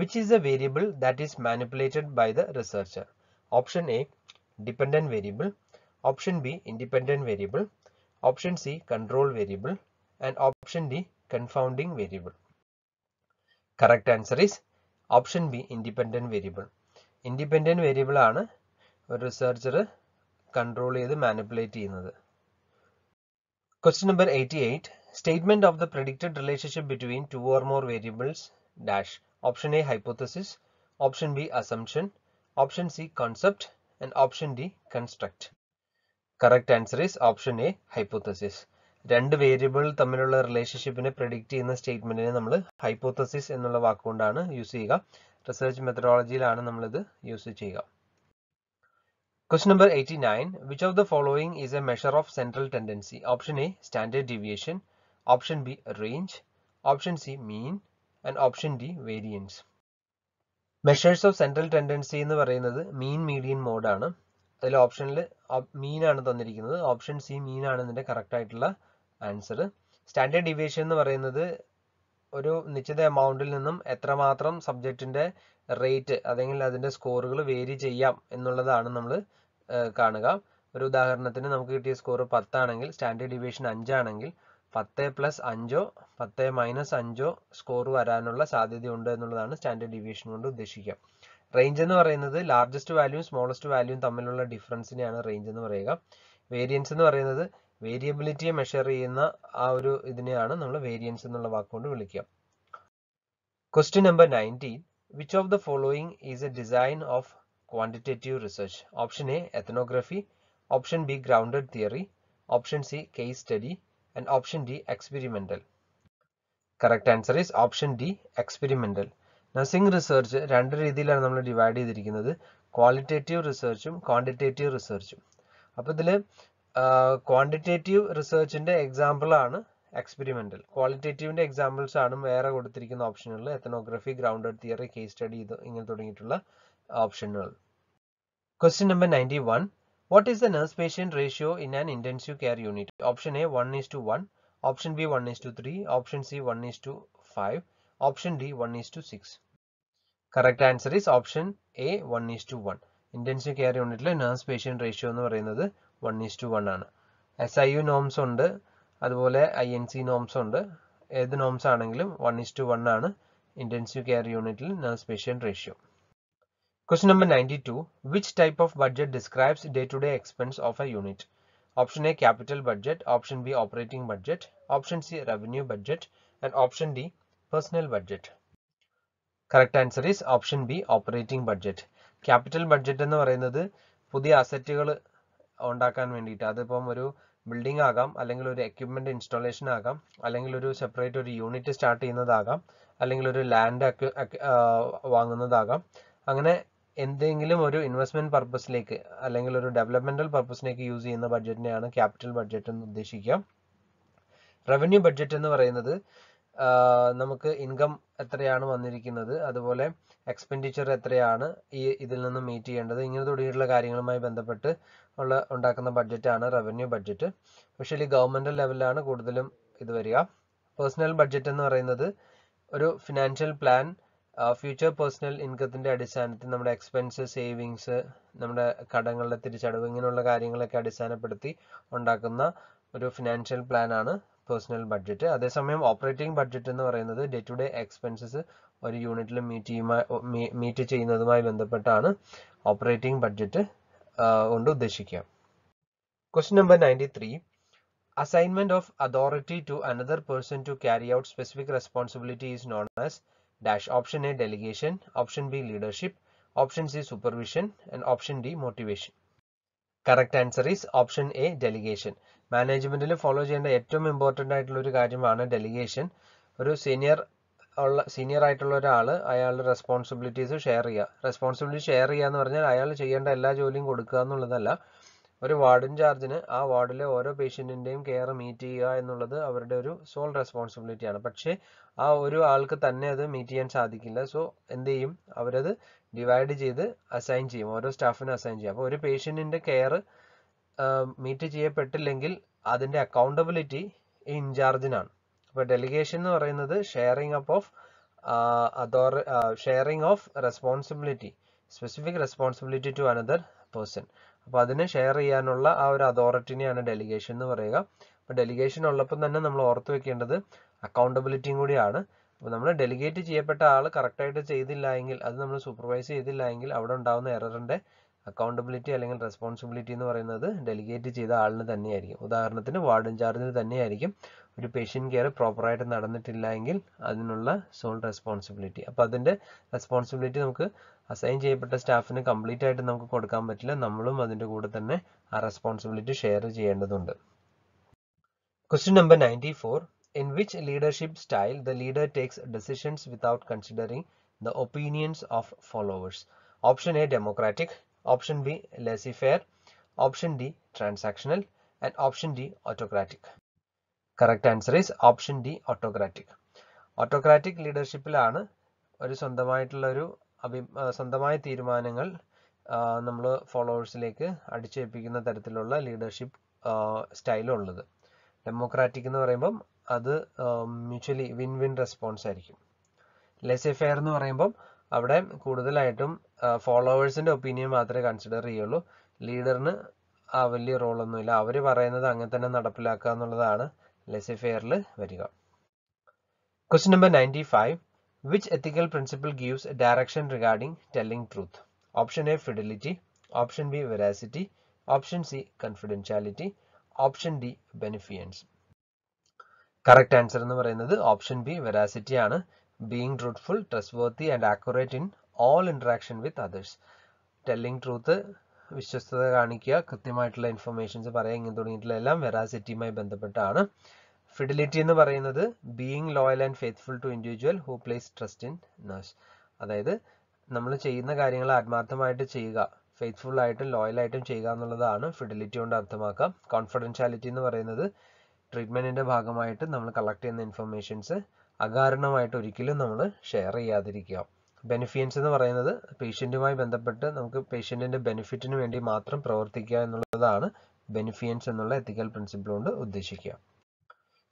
which is a variable that is manipulated by the researcher option A dependent variable option B independent variable option C control variable and option D confounding variable correct answer is Option B independent variable. Independent variable is a researcher control and manipulate. Question number 88. Statement of the predicted relationship between two or more variables. Dash. Option A hypothesis. Option B assumption. Option C concept. And option D construct. Correct answer is option A hypothesis. രണ്ട് variable തമ്മിലുള്ള റിലേഷൻഷിപ്പിനെ predict ചെയ്യുന്ന സ്റ്റേറ്റ്മെന്റിനെ നമ്മൾ hypothesis എന്നുള്ള വാക്കുകൊണ്ടാണ് use ചെയ്യുക research മെത്തഡോളജിയിലാണ് നമ്മളിത് use ചെയ്യുക quest number eighty nine which of the following is a measure of central tendency option A standard deviation option B range option C mean and option D variance measures of central tendency എന്ന് പറയുന്നത് mean median മോഡാണ് അതിൽ ഓപ്ഷനിൽ മീൻ ആണ് തന്നിരിക്കുന്നത് option C മീൻ ആണ് ഇതിൻ്റെ correct ആയിട്ടുള്ള answer standard deviation എന്ന് പറയുന്നത് ഒരു നിശ്ചിത എമൗണ്ടിൽ നിന്നും എത്രമാത്രം സബ്ജക്റ്റിൻ്റെ റേറ്റ് അല്ലെങ്കിൽ അതിൻ്റെ സ്കോറുകൾ വേരി ചെയ്യാം എന്നുള്ളതാണ് നമ്മൾ കാണുക ഒരു ഉദാഹരണത്തിന് നമുക്ക് കിട്ടിയ സ്കോർ പത്താണെങ്കിൽ സ്റ്റാൻഡേർഡ് ഡിവിയേഷൻ അഞ്ചാണെങ്കിൽ പത്ത് പ്ലസ് അഞ്ചോ പത്ത് മൈനസ് അഞ്ചോ സ്കോർ വരാനുള്ള സാധ്യതയുണ്ട് എന്നുള്ളതാണ് സ്റ്റാൻഡേർഡ് ഡിവിയേഷൻ കൊണ്ട് ഉദ്ദേശിക്കുക റേഞ്ച് എന്ന് പറയുന്നത് ലാർജസ്റ്റ് വാല്യൂവും സ്മോളസ്റ്റ് വാല്യൂവും തമ്മിലുള്ള ഡിഫറൻസിനെയാണ് റേഞ്ച് എന്ന് പറയുക വേരിയൻസ് എന്ന് പറയുന്നത് വേരിയബിലിറ്റിയെ മെഷർ ചെയ്യുന്ന ആ ഒരു ഇതിനെയാണ് നമ്മൾ വേരിയൻസ് എന്നുള്ള വാക്കുകൊണ്ട് വിളിക്കുക question number nineteen which of the following is a design of quantitative research option A ethnography option B grounded theory option C case study and option D experimental correct answer is option D experimental nursing research രണ്ട് രീതിയിലാണ് നമ്മൾ divide ചെയ്തിരിക്കുന്നത് qualitative റിസർച്ചും quantitative റിസർച്ചും അപ്പോൾ ഇതിൽ quantitative example എക്സാമ്പിളാണ് experimental ക്വാളിറ്റേറ്റീവിൻ്റെ examples ആണ് വേറെ കൊടുത്തിരിക്കുന്ന ഓപ്ഷനുകൾ ethnography grounded theory case study ഇത് ഇങ്ങനെ തുടങ്ങിയിട്ടുള്ള ഓപ്ഷനുകൾ question number ninety one what is the nurse patient ratio in an intensive care unit option A one is to one option B one is to three option C one is to five option D one is to six correct answer is option A one is to one intensive care യൂണിറ്റിലെ nurse patient ratio എന്ന് പറയുന്നത് one is to one ആണ് SIU norms ഉണ്ട് അതുപോലെ INC norms ഉണ്ട് ഏത് norms ആണെങ്കിലും one is to one ആണ് ഇൻറ്റൻസീവ് കെയർ യൂണിറ്റിൽ nurse patient ratio Question number 92. Which type of budget describes day-to-day -day expense of a unit? Option A capital budget, option B operating budget, option C revenue budget and option D personal budget. Correct answer is option B operating budget. Capital budget എന്ന് പറയുന്നത് പുതിയ അസറ്റുകൾ ഉണ്ടാക്കാൻ വേണ്ടിയിട്ട് അതിപ്പം ഒരു building ആകാം അല്ലെങ്കിൽ ഒരു എക്യുപ്മെന്റ് ഇൻസ്റ്റാളേഷൻ ആകാം അല്ലെങ്കിൽ ഒരു സെപ്പറേറ്റ് ഒരു യൂണിറ്റ് സ്റ്റാർട്ട് ചെയ്യുന്നതാകാം അല്ലെങ്കിൽ ഒരു ലാൻഡ് വാങ്ങുന്നതാകാം അങ്ങനെ എന്തെങ്കിലും ഒരു ഇൻവെസ്റ്റ്മെന്റ് പർപ്പസിലേക്ക് അല്ലെങ്കിൽ ഒരു ഡെവലപ്മെന്റൽ പർപ്പസിലേക്ക് യൂസ് ചെയ്യുന്ന ബഡ്ജറ്റിനെയാണ് ക്യാപിറ്റൽ ബഡ്ജറ്റ് എന്ന് ഉദ്ദേശിക്കുക റവന്യൂ ബഡ്ജറ്റ് എന്ന് പറയുന്നത് നമുക്ക് ഇൻകം എത്രയാണ് വന്നിരിക്കുന്നത് അതുപോലെ എക്സ്പെൻഡിച്ചർ എത്രയാണ് ഈ ഇതിൽ നിന്ന് മീറ്റ് ചെയ്യേണ്ടത് ഇങ്ങനെ തുടങ്ങിയിട്ടുള്ള കാര്യങ്ങളുമായി ബന്ധപ്പെട്ട് ഉള്ള ഉണ്ടാക്കുന്ന ബഡ്ജറ്റാണ് റവന്യൂ ബഡ്ജറ്റ് സ്പെഷ്യലി ഗവൺമെൻറ് ലെവലിലാണ് കൂടുതലും ഇത് വരിക പേഴ്സണൽ ബഡ്ജറ്റ് എന്ന് പറയുന്നത് ഒരു ഫിനാൻഷ്യൽ പ്ലാൻ ഫ്യൂച്ചർ പേഴ്സണൽ ഇൻകത്തിൻ്റെ അടിസ്ഥാനത്തിൽ നമ്മുടെ എക്സ്പെൻസ് സേവിങ്സ് നമ്മുടെ കടങ്ങളുടെ തിരിച്ചടവ് ഇങ്ങനെയുള്ള കാര്യങ്ങളൊക്കെ അടിസ്ഥാനപ്പെടുത്തി ഉണ്ടാക്കുന്ന ഒരു ഫിനാൻഷ്യൽ പ്ലാനാണ് പേഴ്സണൽ ബഡ്ജറ്റ് അതേസമയം ഓപ്പറേറ്റിംഗ് ബഡ്ജറ്റ് എന്ന് പറയുന്നത് ഡേ ടു ഡേ എക്സ്പെൻസസ് ഒരു യൂണിറ്റിൽ മീറ്റ് മീറ്റ് ചെയ്യുന്നതുമായി ബന്ധപ്പെട്ടാണ് ഓപ്പറേറ്റിംഗ് ബഡ്ജറ്റ് കൊണ്ട് ഉദ്ദേശിക്കുക question number ninety three assignment of authority to another person to carry out specific responsibility is known as dash option A delegation option B leadership option C supervision and option D motivation correct answer is option A delegation മാനേജ്മെന്റിൽ follow ചെയ്യേണ്ട ഏറ്റവും important ആയിട്ടുള്ള ഒരു കാര്യമാണ് delegation ഒരു senior ഉള്ള senior ആയിട്ടുള്ള ഒരാൾ അയാളുടെ റെസ്പോൺസിബിലിറ്റീസ് ഷെയർ ചെയ്യുക റെസ്പോൺസിബിലിറ്റി ഷെയർ ചെയ്യുക എന്ന് പറഞ്ഞാൽ അയാൾ ചെയ്യേണ്ട എല്ലാ ജോലിയും കൊടുക്കുക എന്നുള്ളതല്ല ഒരു വാർഡ് ഇൻചാർജിന് ആ വാർഡിലെ ഓരോ പേഷ്യൻറ്റിൻ്റെയും കെയർ മീറ്റ് ചെയ്യുക എന്നുള്ളത് അവരുടെ ഒരു സോൾ റെസ്പോൺസിബിലിറ്റി ആണ് പക്ഷേ ആ ഒരു ആൾക്ക് തന്നെ അത് മീറ്റ് ചെയ്യാൻ സാധിക്കില്ല സോ എന്ത് ചെയ്യും അവരത് ഡിവൈഡ് ചെയ്ത് അസൈൻ ചെയ്യും ഓരോ സ്റ്റാഫിന് അസൈൻ ചെയ്യും അപ്പോൾ ഒരു പേഷ്യൻറ്റിൻ്റെ കെയർ മീറ്റ് ചെയ്യപ്പെട്ടില്ലെങ്കിൽ അതിൻ്റെ അക്കൗണ്ടബിലിറ്റി ഈ ഇൻചാർജിനാണ് അപ്പോൾ ഡെലിഗേഷൻ എന്ന് പറയുന്നത് sharing up of authority sharing of responsibility specific responsibility to another person അപ്പോൾ അതിനെ ഷെയർ ചെയ്യാനുള്ള ആ ഒരു അതോറിറ്റിനെയാണ് ഡെലിഗേഷൻ എന്ന് പറയുക അപ്പോൾ ഡെലിഗേഷൻ ഉള്ളപ്പോൾ തന്നെ നമ്മൾ ഓർത്ത് വെക്കേണ്ടത് അക്കൗണ്ടബിലിറ്റിയും കൂടിയാണ് അപ്പോൾ നമ്മൾ ഡെലിഗേറ്റ് ചെയ്യപ്പെട്ട ആൾ കറക്റ്റായിട്ട് ചെയ്തില്ല എങ്കിൽ അത് നമ്മൾ സൂപ്പർവൈസ് ചെയ്തില്ല എങ്കിൽ അവിടെ ഉണ്ടാകുന്ന എററിൻ്റെ അക്കൗണ്ടബിലിറ്റി അല്ലെങ്കിൽ റെസ്പോൺസിബിലിറ്റി എന്ന് പറയുന്നത് ഡെലിഗേറ്റ് ചെയ്ത ആളിന് തന്നെയായിരിക്കും ഉദാഹരണത്തിന് വാർഡ് ഇൻചാർജിന് തന്നെയായിരിക്കും ഒരു പേഷ്യൻ്റ് കെയർ പ്രോപ്പറായിട്ട് നടന്നിട്ടില്ല എങ്കിൽ അതിനുള്ള സോൾ റെസ്പോൺസിബിലിറ്റി അപ്പോൾ അതിൻ്റെ റെസ്പോൺസിബിലിറ്റി നമുക്ക് അസൈൻ ചെയ്യപ്പെട്ട സ്റ്റാഫിന് കംപ്ലീറ്റ് ആയിട്ട് നമുക്ക് കൊടുക്കാൻ പറ്റില്ല നമ്മളും അതിൻ്റെ കൂടെ തന്നെ ആ റെസ്പോൺസിബിലിറ്റി ഷെയർ ചെയ്യേണ്ടതുണ്ട് question number ninety four in which leadership style the leader takes decisions without considering the opinions of followers option A democratic option B laissez faire option D transactional and option D autocratic correct answer is option D autocratic autocratic ലീഡർഷിപ്പിലാണ് ഒരു സ്വന്തമായിട്ടുള്ള ഒരു അഭി സ്വന്തമായ തീരുമാനങ്ങൾ നമ്മൾ ഫോളോവേഴ്സിലേക്ക് അടിച്ചേൽപ്പിക്കുന്ന തരത്തിലുള്ള leadership സ്റ്റൈലുള്ളത് democratic എന്ന് പറയുമ്പം അത് മ്യൂച്വലി വിൻ വിൻ റെസ്പോൺസ് ആയിരിക്കും ലെസ് ഫെയർ എന്ന് പറയുമ്പം അവിടെ കൂടുതലായിട്ടും ഫോളോവേഴ്സിൻ്റെ ഒപ്പീനിയൻ മാത്രമേ കൺസിഡർ ചെയ്യുള്ളൂ ലീഡറിന് ആ വലിയ റോളൊന്നുമില്ല അവർ പറയുന്നത് അങ്ങനെ തന്നെ നടപ്പിലാക്കുക എന്നുള്ളതാണ് ലെസിഫെയറിൽ വരിക question number ninety five which ethical principle gives direction regarding telling truth option A fidelity option B veracity option C confidentiality option D beneficence correct answer എന്ന് പറയുന്നത് ഓപ്ഷൻ ബി വെറാസിറ്റി ആണ് being truthful trustworthy and accurate in all interaction with others telling truth വിശ്വസ്തത കാണിക്കുക കൃത്യമായിട്ടുള്ള informations പറയുക ഇങ്ങനെ തുടങ്ങിയിട്ടുള്ള എല്ലാം വെറാസിറ്റിയുമായി ബന്ധപ്പെട്ടാണ് ഫിഡിലിറ്റി എന്ന് പറയുന്നത് being loyal and faithful to individual who place trust in nurse അതായത് നമ്മൾ ചെയ്യുന്ന കാര്യങ്ങൾ ആത്മാർത്ഥമായിട്ട് ചെയ്യുക ഫെയ്ത്ത്ഫുൾ ആയിട്ടും ലോയൽ ആയിട്ടും ചെയ്യുക എന്നുള്ളതാണ് ഫിഡിലിറ്റി കൊണ്ട് അർത്ഥമാക്കാം കോൺഫിഡൻഷ്യാലിറ്റി എന്ന് പറയുന്നത് ട്രീറ്റ്മെൻറ്റിൻ്റെ ഭാഗമായിട്ട് നമ്മൾ കളക്ട് ചെയ്യുന്ന ഇൻഫർമേഷൻസ് അകാരണമായിട്ട് ഒരിക്കലും നമ്മൾ ഷെയർ ചെയ്യാതിരിക്കുക ബെനിഫിയൻസ് എന്ന് പറയുന്നത് പേഷ്യൻറ്റുമായി ബന്ധപ്പെട്ട് നമുക്ക് പേഷ്യൻറ്റിൻ്റെ ബെനിഫിറ്റിന് വേണ്ടി മാത്രം പ്രവർത്തിക്കുക എന്നുള്ളതാണ് ബെനിഫിയൻസ് എന്നുള്ള എത്തിക്കൽ പ്രിൻസിപ്പിൾ കൊണ്ട് ഉദ്ദേശിക്കുക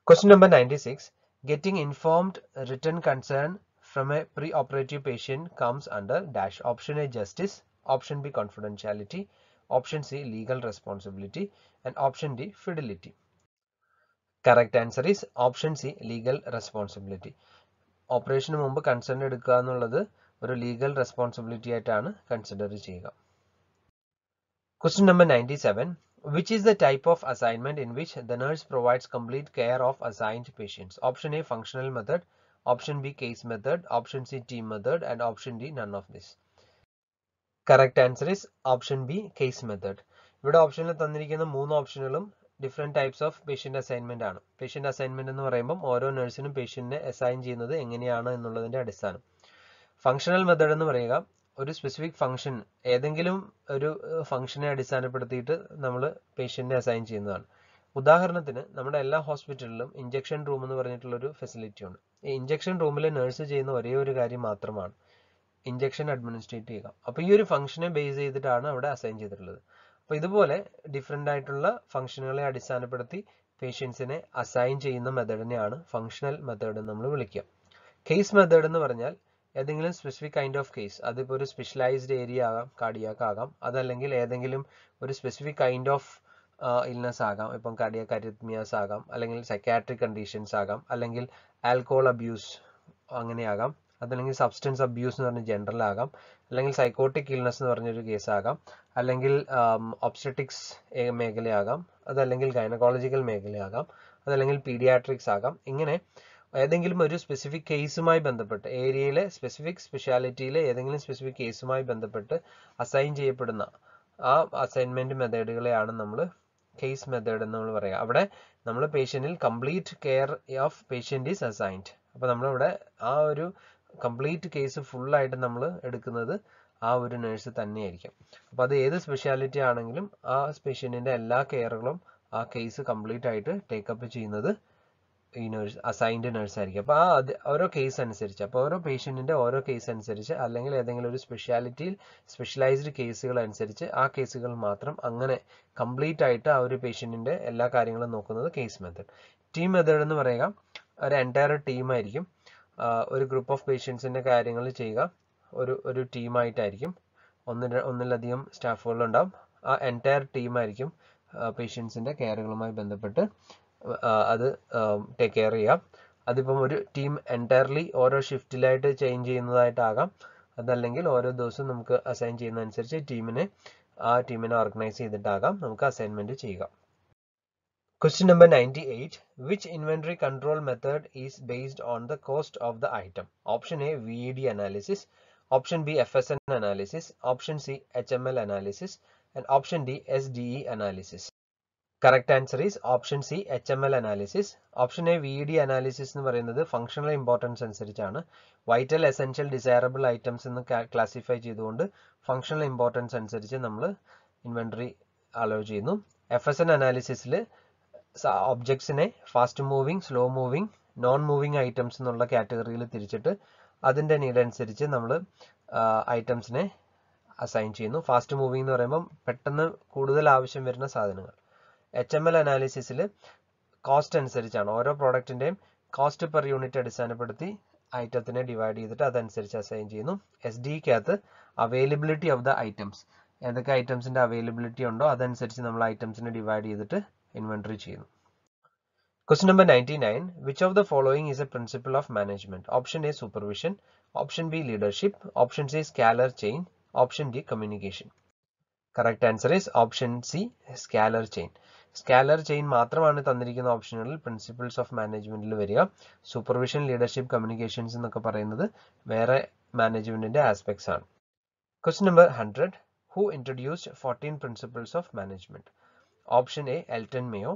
question number ninety six getting informed written consent from a pre operative patient comes under dash option A justice option B confidentiality option C legal responsibility and option D fidelity correct answer is option C legal responsibility ഓപ്പറേഷന് മുമ്പ് consent എടുക്കുക എന്നുള്ളത് ഒരു legal responsibility ആയിട്ടാണ് consider ചെയ്യുക question number ninety seven Which is the type of assignment in which the nurse provides complete care of assigned patients? Option A functional method, option B case method, option C team method and option D none of this. Correct answer is option B case method. ഇവിടെ ഓപ്ഷനിൽ തന്നിരിക്കുന്ന മൂന്ന് ഓപ്ഷനുകളും different types of patient assignment ആണ് patient assignment എന്ന് പറയുമ്പോൾ ഓരോ നഴ്സിനും പേഷ്യൻറ്റിനെ assign ചെയ്യുന്നത് എങ്ങനെയാണ് എന്നുള്ളതിൻ്റെ അടിസ്ഥാനം ഫങ്ഷണൽ മെത്തേഡ് എന്ന് പറയുക ഒരു സ്പെസിഫിക് ഫംഗ്ഷൻ ഏതെങ്കിലും ഒരു ഫംഗ്ഷനെ അടിസ്ഥാനപ്പെടുത്തിയിട്ട് നമ്മൾ പേഷ്യൻറ്റിനെ അസൈൻ ചെയ്യുന്നതാണ് ഉദാഹരണത്തിന് നമ്മുടെ എല്ലാ ഹോസ്പിറ്റലിലും ഇഞ്ചക്ഷൻ റൂം എന്ന് പറഞ്ഞിട്ടുള്ളൊരു ഫെസിലിറ്റി ഉണ്ട് ഈ ഇഞ്ചക്ഷൻ റൂമിൽ നഴ്സ് ചെയ്യുന്ന ഒരേ ഒരു കാര്യം മാത്രമാണ് ഇഞ്ചക്ഷൻ അഡ്മിനിസ്ട്രേറ്റ് ചെയ്യുക അപ്പോൾ ഈ ഒരു ഫംഗ്ഷനെ ബേസ് ചെയ്തിട്ടാണ് അവിടെ അസൈൻ ചെയ്തിട്ടുള്ളത് അപ്പോൾ ഇതുപോലെ ഡിഫറെൻ്റ് ആയിട്ടുള്ള ഫംഗ്ഷനുകളെ അടിസ്ഥാനപ്പെടുത്തി പേഷ്യൻസിനെ അസൈൻ ചെയ്യുന്ന മെത്തേഡിനെയാണ് ഫങ്ഷണൽ മെത്തേഡ് നമ്മൾ വിളിക്കുക കേസ് മെത്തേഡ് എന്ന് പറഞ്ഞാൽ ഏതെങ്കിലും സ്പെസിഫിക് കൈൻഡ് ഓഫ് കേസ് അതിപ്പോൾ ഒരു സ്പെഷ്യലൈസ്ഡ് ഏരിയ ആകാം കാർഡിയാക്ക് ആകാം അതല്ലെങ്കിൽ ഏതെങ്കിലും ഒരു സ്പെസിഫിക് കൈൻഡ് ഓഫ് ഇൽനെസ് ആകാം ഇപ്പം കാർഡിയാക്ക് അരിത്മിയാസ് ആകാം അല്ലെങ്കിൽ സൈക്കാട്രിക് കണ്ടീഷൻസ് ആകാം അല്ലെങ്കിൽ ആൽക്കോഹോൾ അബ്യൂസ് അങ്ങനെയാകാം അതല്ലെങ്കിൽ സബ്സ്റ്റൻസ് അബ്യൂസ് എന്ന് പറഞ്ഞ ജനറൽ ആകാം അല്ലെങ്കിൽ സൈക്കോട്ടിക് ഇൽനസ് എന്ന് പറഞ്ഞൊരു കേസാകാം അല്ലെങ്കിൽ ഒബ്സ്റ്ററ്റിക്സ് മേഖലയാകാം അതല്ലെങ്കിൽ ഗൈനക്കോളജിക്കൽ മേഖലയാകാം അതല്ലെങ്കിൽ പീഡിയാട്രിക്സ് ആകാം ഇങ്ങനെ ഏതെങ്കിലും ഒരു സ്പെസിഫിക് കേസുമായി ബന്ധപ്പെട്ട് ഏരിയയിലെ സ്പെസിഫിക് സ്പെഷ്യാലിറ്റിയിലെ ഏതെങ്കിലും സ്പെസിഫിക് കേസുമായി ബന്ധപ്പെട്ട് അസൈൻ ചെയ്യപ്പെടുന്ന ആ അസൈൻമെന്റ് മെത്തേഡുകളെയാണ് നമ്മൾ കേസ് മെത്തേഡ് എന്ന് നമ്മൾ പറയുക അവിടെ നമ്മൾ പേഷ്യൻറ്റിൽ complete care of patient is assigned അപ്പോൾ നമ്മളിവിടെ ആ ഒരു കംപ്ലീറ്റ് കേസ് ഫുള്ളായിട്ട് നമ്മൾ എടുക്കുന്നത് ആ ഒരു നേഴ്സ് തന്നെയായിരിക്കും അപ്പോൾ അത് ഏത് സ്പെഷ്യാലിറ്റി ആണെങ്കിലും ആ സ്പെഷ്യലിൻ്റെ എല്ലാ കെയറുകളും ആ കേസ് കംപ്ലീറ്റ് ആയിട്ട് ടേക്കപ്പ് ചെയ്യുന്നത് ഈ നേഴ്സ് അസൈൻഡ് നേഴ്സ് ആയിരിക്കും അപ്പോൾ ആ ഓരോ കേസ് അനുസരിച്ച് അപ്പോൾ ഓരോ പേഷ്യൻറ്റിൻ്റെ ഓരോ കേസ് അനുസരിച്ച് അല്ലെങ്കിൽ ഏതെങ്കിലും ഒരു സ്പെഷ്യാലിറ്റിയിൽ സ്പെഷ്യലൈസ്ഡ് കേസുകൾ അനുസരിച്ച് ആ കേസുകൾ മാത്രം അങ്ങനെ കംപ്ലീറ്റ് ആയിട്ട് ആ ഒരു പേഷ്യൻറ്റിൻ്റെ എല്ലാ കാര്യങ്ങളും നോക്കുന്നത് കേസ് മെത്തേഡ് ടീം മെത്തേഡ് എന്ന് പറയുക ഒരു എൻറ്റയർ ടീമായിരിക്കും ഒരു ഗ്രൂപ്പ് ഓഫ് പേഷ്യൻസിൻ്റെ കാര്യങ്ങൾ ചെയ്യുക ഒരു ഒരു ടീമായിട്ടായിരിക്കും ഒന്നിന് ഒന്നിലധികം സ്റ്റാഫുകളുണ്ടാവും ആ എൻറ്റയർ ടീമായിരിക്കും പേഷ്യൻസിൻ്റെ കെയറുകളുമായി ബന്ധപ്പെട്ട് അത് ടേക്ക് കെയർ ചെയ്യുക അതിപ്പം ഒരു ടീം എൻറ്റയർലി ഓരോ ഷിഫ്റ്റിലായിട്ട് ചേഞ്ച് ചെയ്യുന്നതായിട്ടാകാം അതല്ലെങ്കിൽ ഓരോ ദിവസവും നമുക്ക് അസൈൻ ചെയ്യുന്നതനുസരിച്ച് ടീമിനെ ആ ടീമിനെ ഓർഗനൈസ് ചെയ്തിട്ടാകാം നമുക്ക് അസൈൻമെൻറ്റ് ചെയ്യുക Question number 98. Which inventory control method is based on the cost of the item? Option A, VED analysis. Option B, FSN analysis. Option C, HML analysis. And option D, SDE analysis. Correct answer is option C, HML analysis. Option A, VED analysis is functional importance. Vital, essential, desirable items in the classify functional importance. Inventory allow FSN analysis. Le, ഒബ്ജക്ട്സിനെ fast moving slow moving non moving items എന്നുള്ള കാറ്റഗറിയിൽ തിരിച്ചിട്ട് അതിൻ്റെ need അനുസരിച്ച് നമ്മൾ ഐറ്റംസിനെ assign ചെയ്യുന്നു fast moving എന്ന് പറയുമ്പോൾ പെട്ടെന്ന് കൂടുതൽ ആവശ്യം വരുന്ന സാധനങ്ങൾ എച്ച് എം എൽ അനാലിസിസിൽ കോസ്റ്റ് അനുസരിച്ചാണ് ഓരോ പ്രോഡക്റ്റിൻ്റെയും കോസ്റ്റ് പെർ യൂണിറ്റ് അടിസ്ഥാനപ്പെടുത്തി ഐറ്റത്തിനെ ഡിവൈഡ് ചെയ്തിട്ട് അതനുസരിച്ച് അസൈൻ ചെയ്യുന്നു എസ് ഡിക്കകത്ത് അവൈലബിലിറ്റി ഓഫ് ദ ഐറ്റംസ് ഏതൊക്കെ ഐറ്റംസിൻ്റെ അവൈലബിലിറ്റി ഉണ്ടോ അതനുസരിച്ച് നമ്മൾ ഐറ്റംസിനെ ഡിവൈഡ് ചെയ്തിട്ട് ഇൻവെന്ററി ചെയ്യുന്നു Question number 99. Which of the following is a principle of management? Option A supervision, option B leadership, option C scalar chain, option D communication. Correct answer is option C scalar chain. Scalar chain മാത്രമാണ് തന്നിരിക്കുന്ന ഓപ്ഷനുകളിൽ principles of മാനേജ്മെന്റിൽ വരിക supervision leadership communications എന്നൊക്കെ പറയുന്നത് വേറെ മാനേജ്മെന്റിന്റെ aspects ആണ് question number 100. Who introduced 14 principles of management? Option A Elton Mayo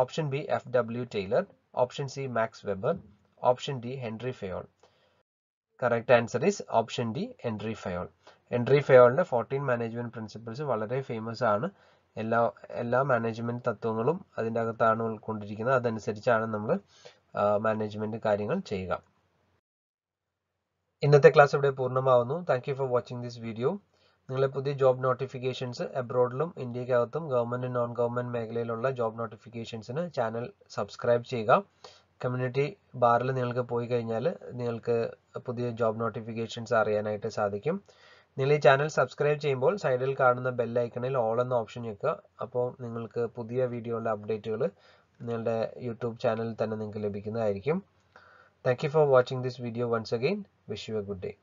option B F W Taylor option C Max Weber option D Henri Fayol correct answer is option D Henri Fayol Henri ഫയോളിൻ്റെ fourteen management principles വളരെ famous ആണ് എല്ലാ എല്ലാ management തത്വങ്ങളും അതിൻ്റെ അകത്താണ് ഉൾക്കൊണ്ടിരിക്കുന്നത് അതനുസരിച്ചാണ് നമ്മൾ മാനേജ്മെൻറ്റ് കാര്യങ്ങൾ ചെയ്യുക ഇന്നത്തെ ക്ലാസ് ഇവിടെ പൂർണ്ണമാവുന്നു thank you for watching this video നിങ്ങളെ പുതിയ ജോബ് നോട്ടിഫിക്കേഷൻസ് എബ്രോഡിലും ഇന്ത്യക്കകത്തും ഗവൺമെൻറ് നോൺ ഗവൺമെൻറ് മേഖലയിലുള്ള ജോബ് നോട്ടിഫിക്കേഷൻസിന് ചാനൽ സബ്സ്ക്രൈബ് ചെയ്യുക കമ്മ്യൂണിറ്റി ബാറിൽ നിങ്ങൾക്ക് പോയി കഴിഞ്ഞാൽ നിങ്ങൾക്ക് പുതിയ ജോബ് നോട്ടിഫിക്കേഷൻസ് അറിയാനായിട്ട് സാധിക്കും നിങ്ങൾ ഈ ചാനൽ സബ്സ്ക്രൈബ് ചെയ്യുമ്പോൾ സൈഡിൽ കാണുന്ന ബെൽ ഐക്കണിൽ ഓൾ എന്ന ഓപ്ഷൻ ഞെക്കുക അപ്പോൾ നിങ്ങൾക്ക് പുതിയ വീഡിയോയുടെ അപ്ഡേറ്റുകൾ നിങ്ങളുടെ യൂട്യൂബ് ചാനലിൽ തന്നെ നിങ്ങൾക്ക് ലഭിക്കുന്നതായിരിക്കും thank you for watching this video once again wish you a good day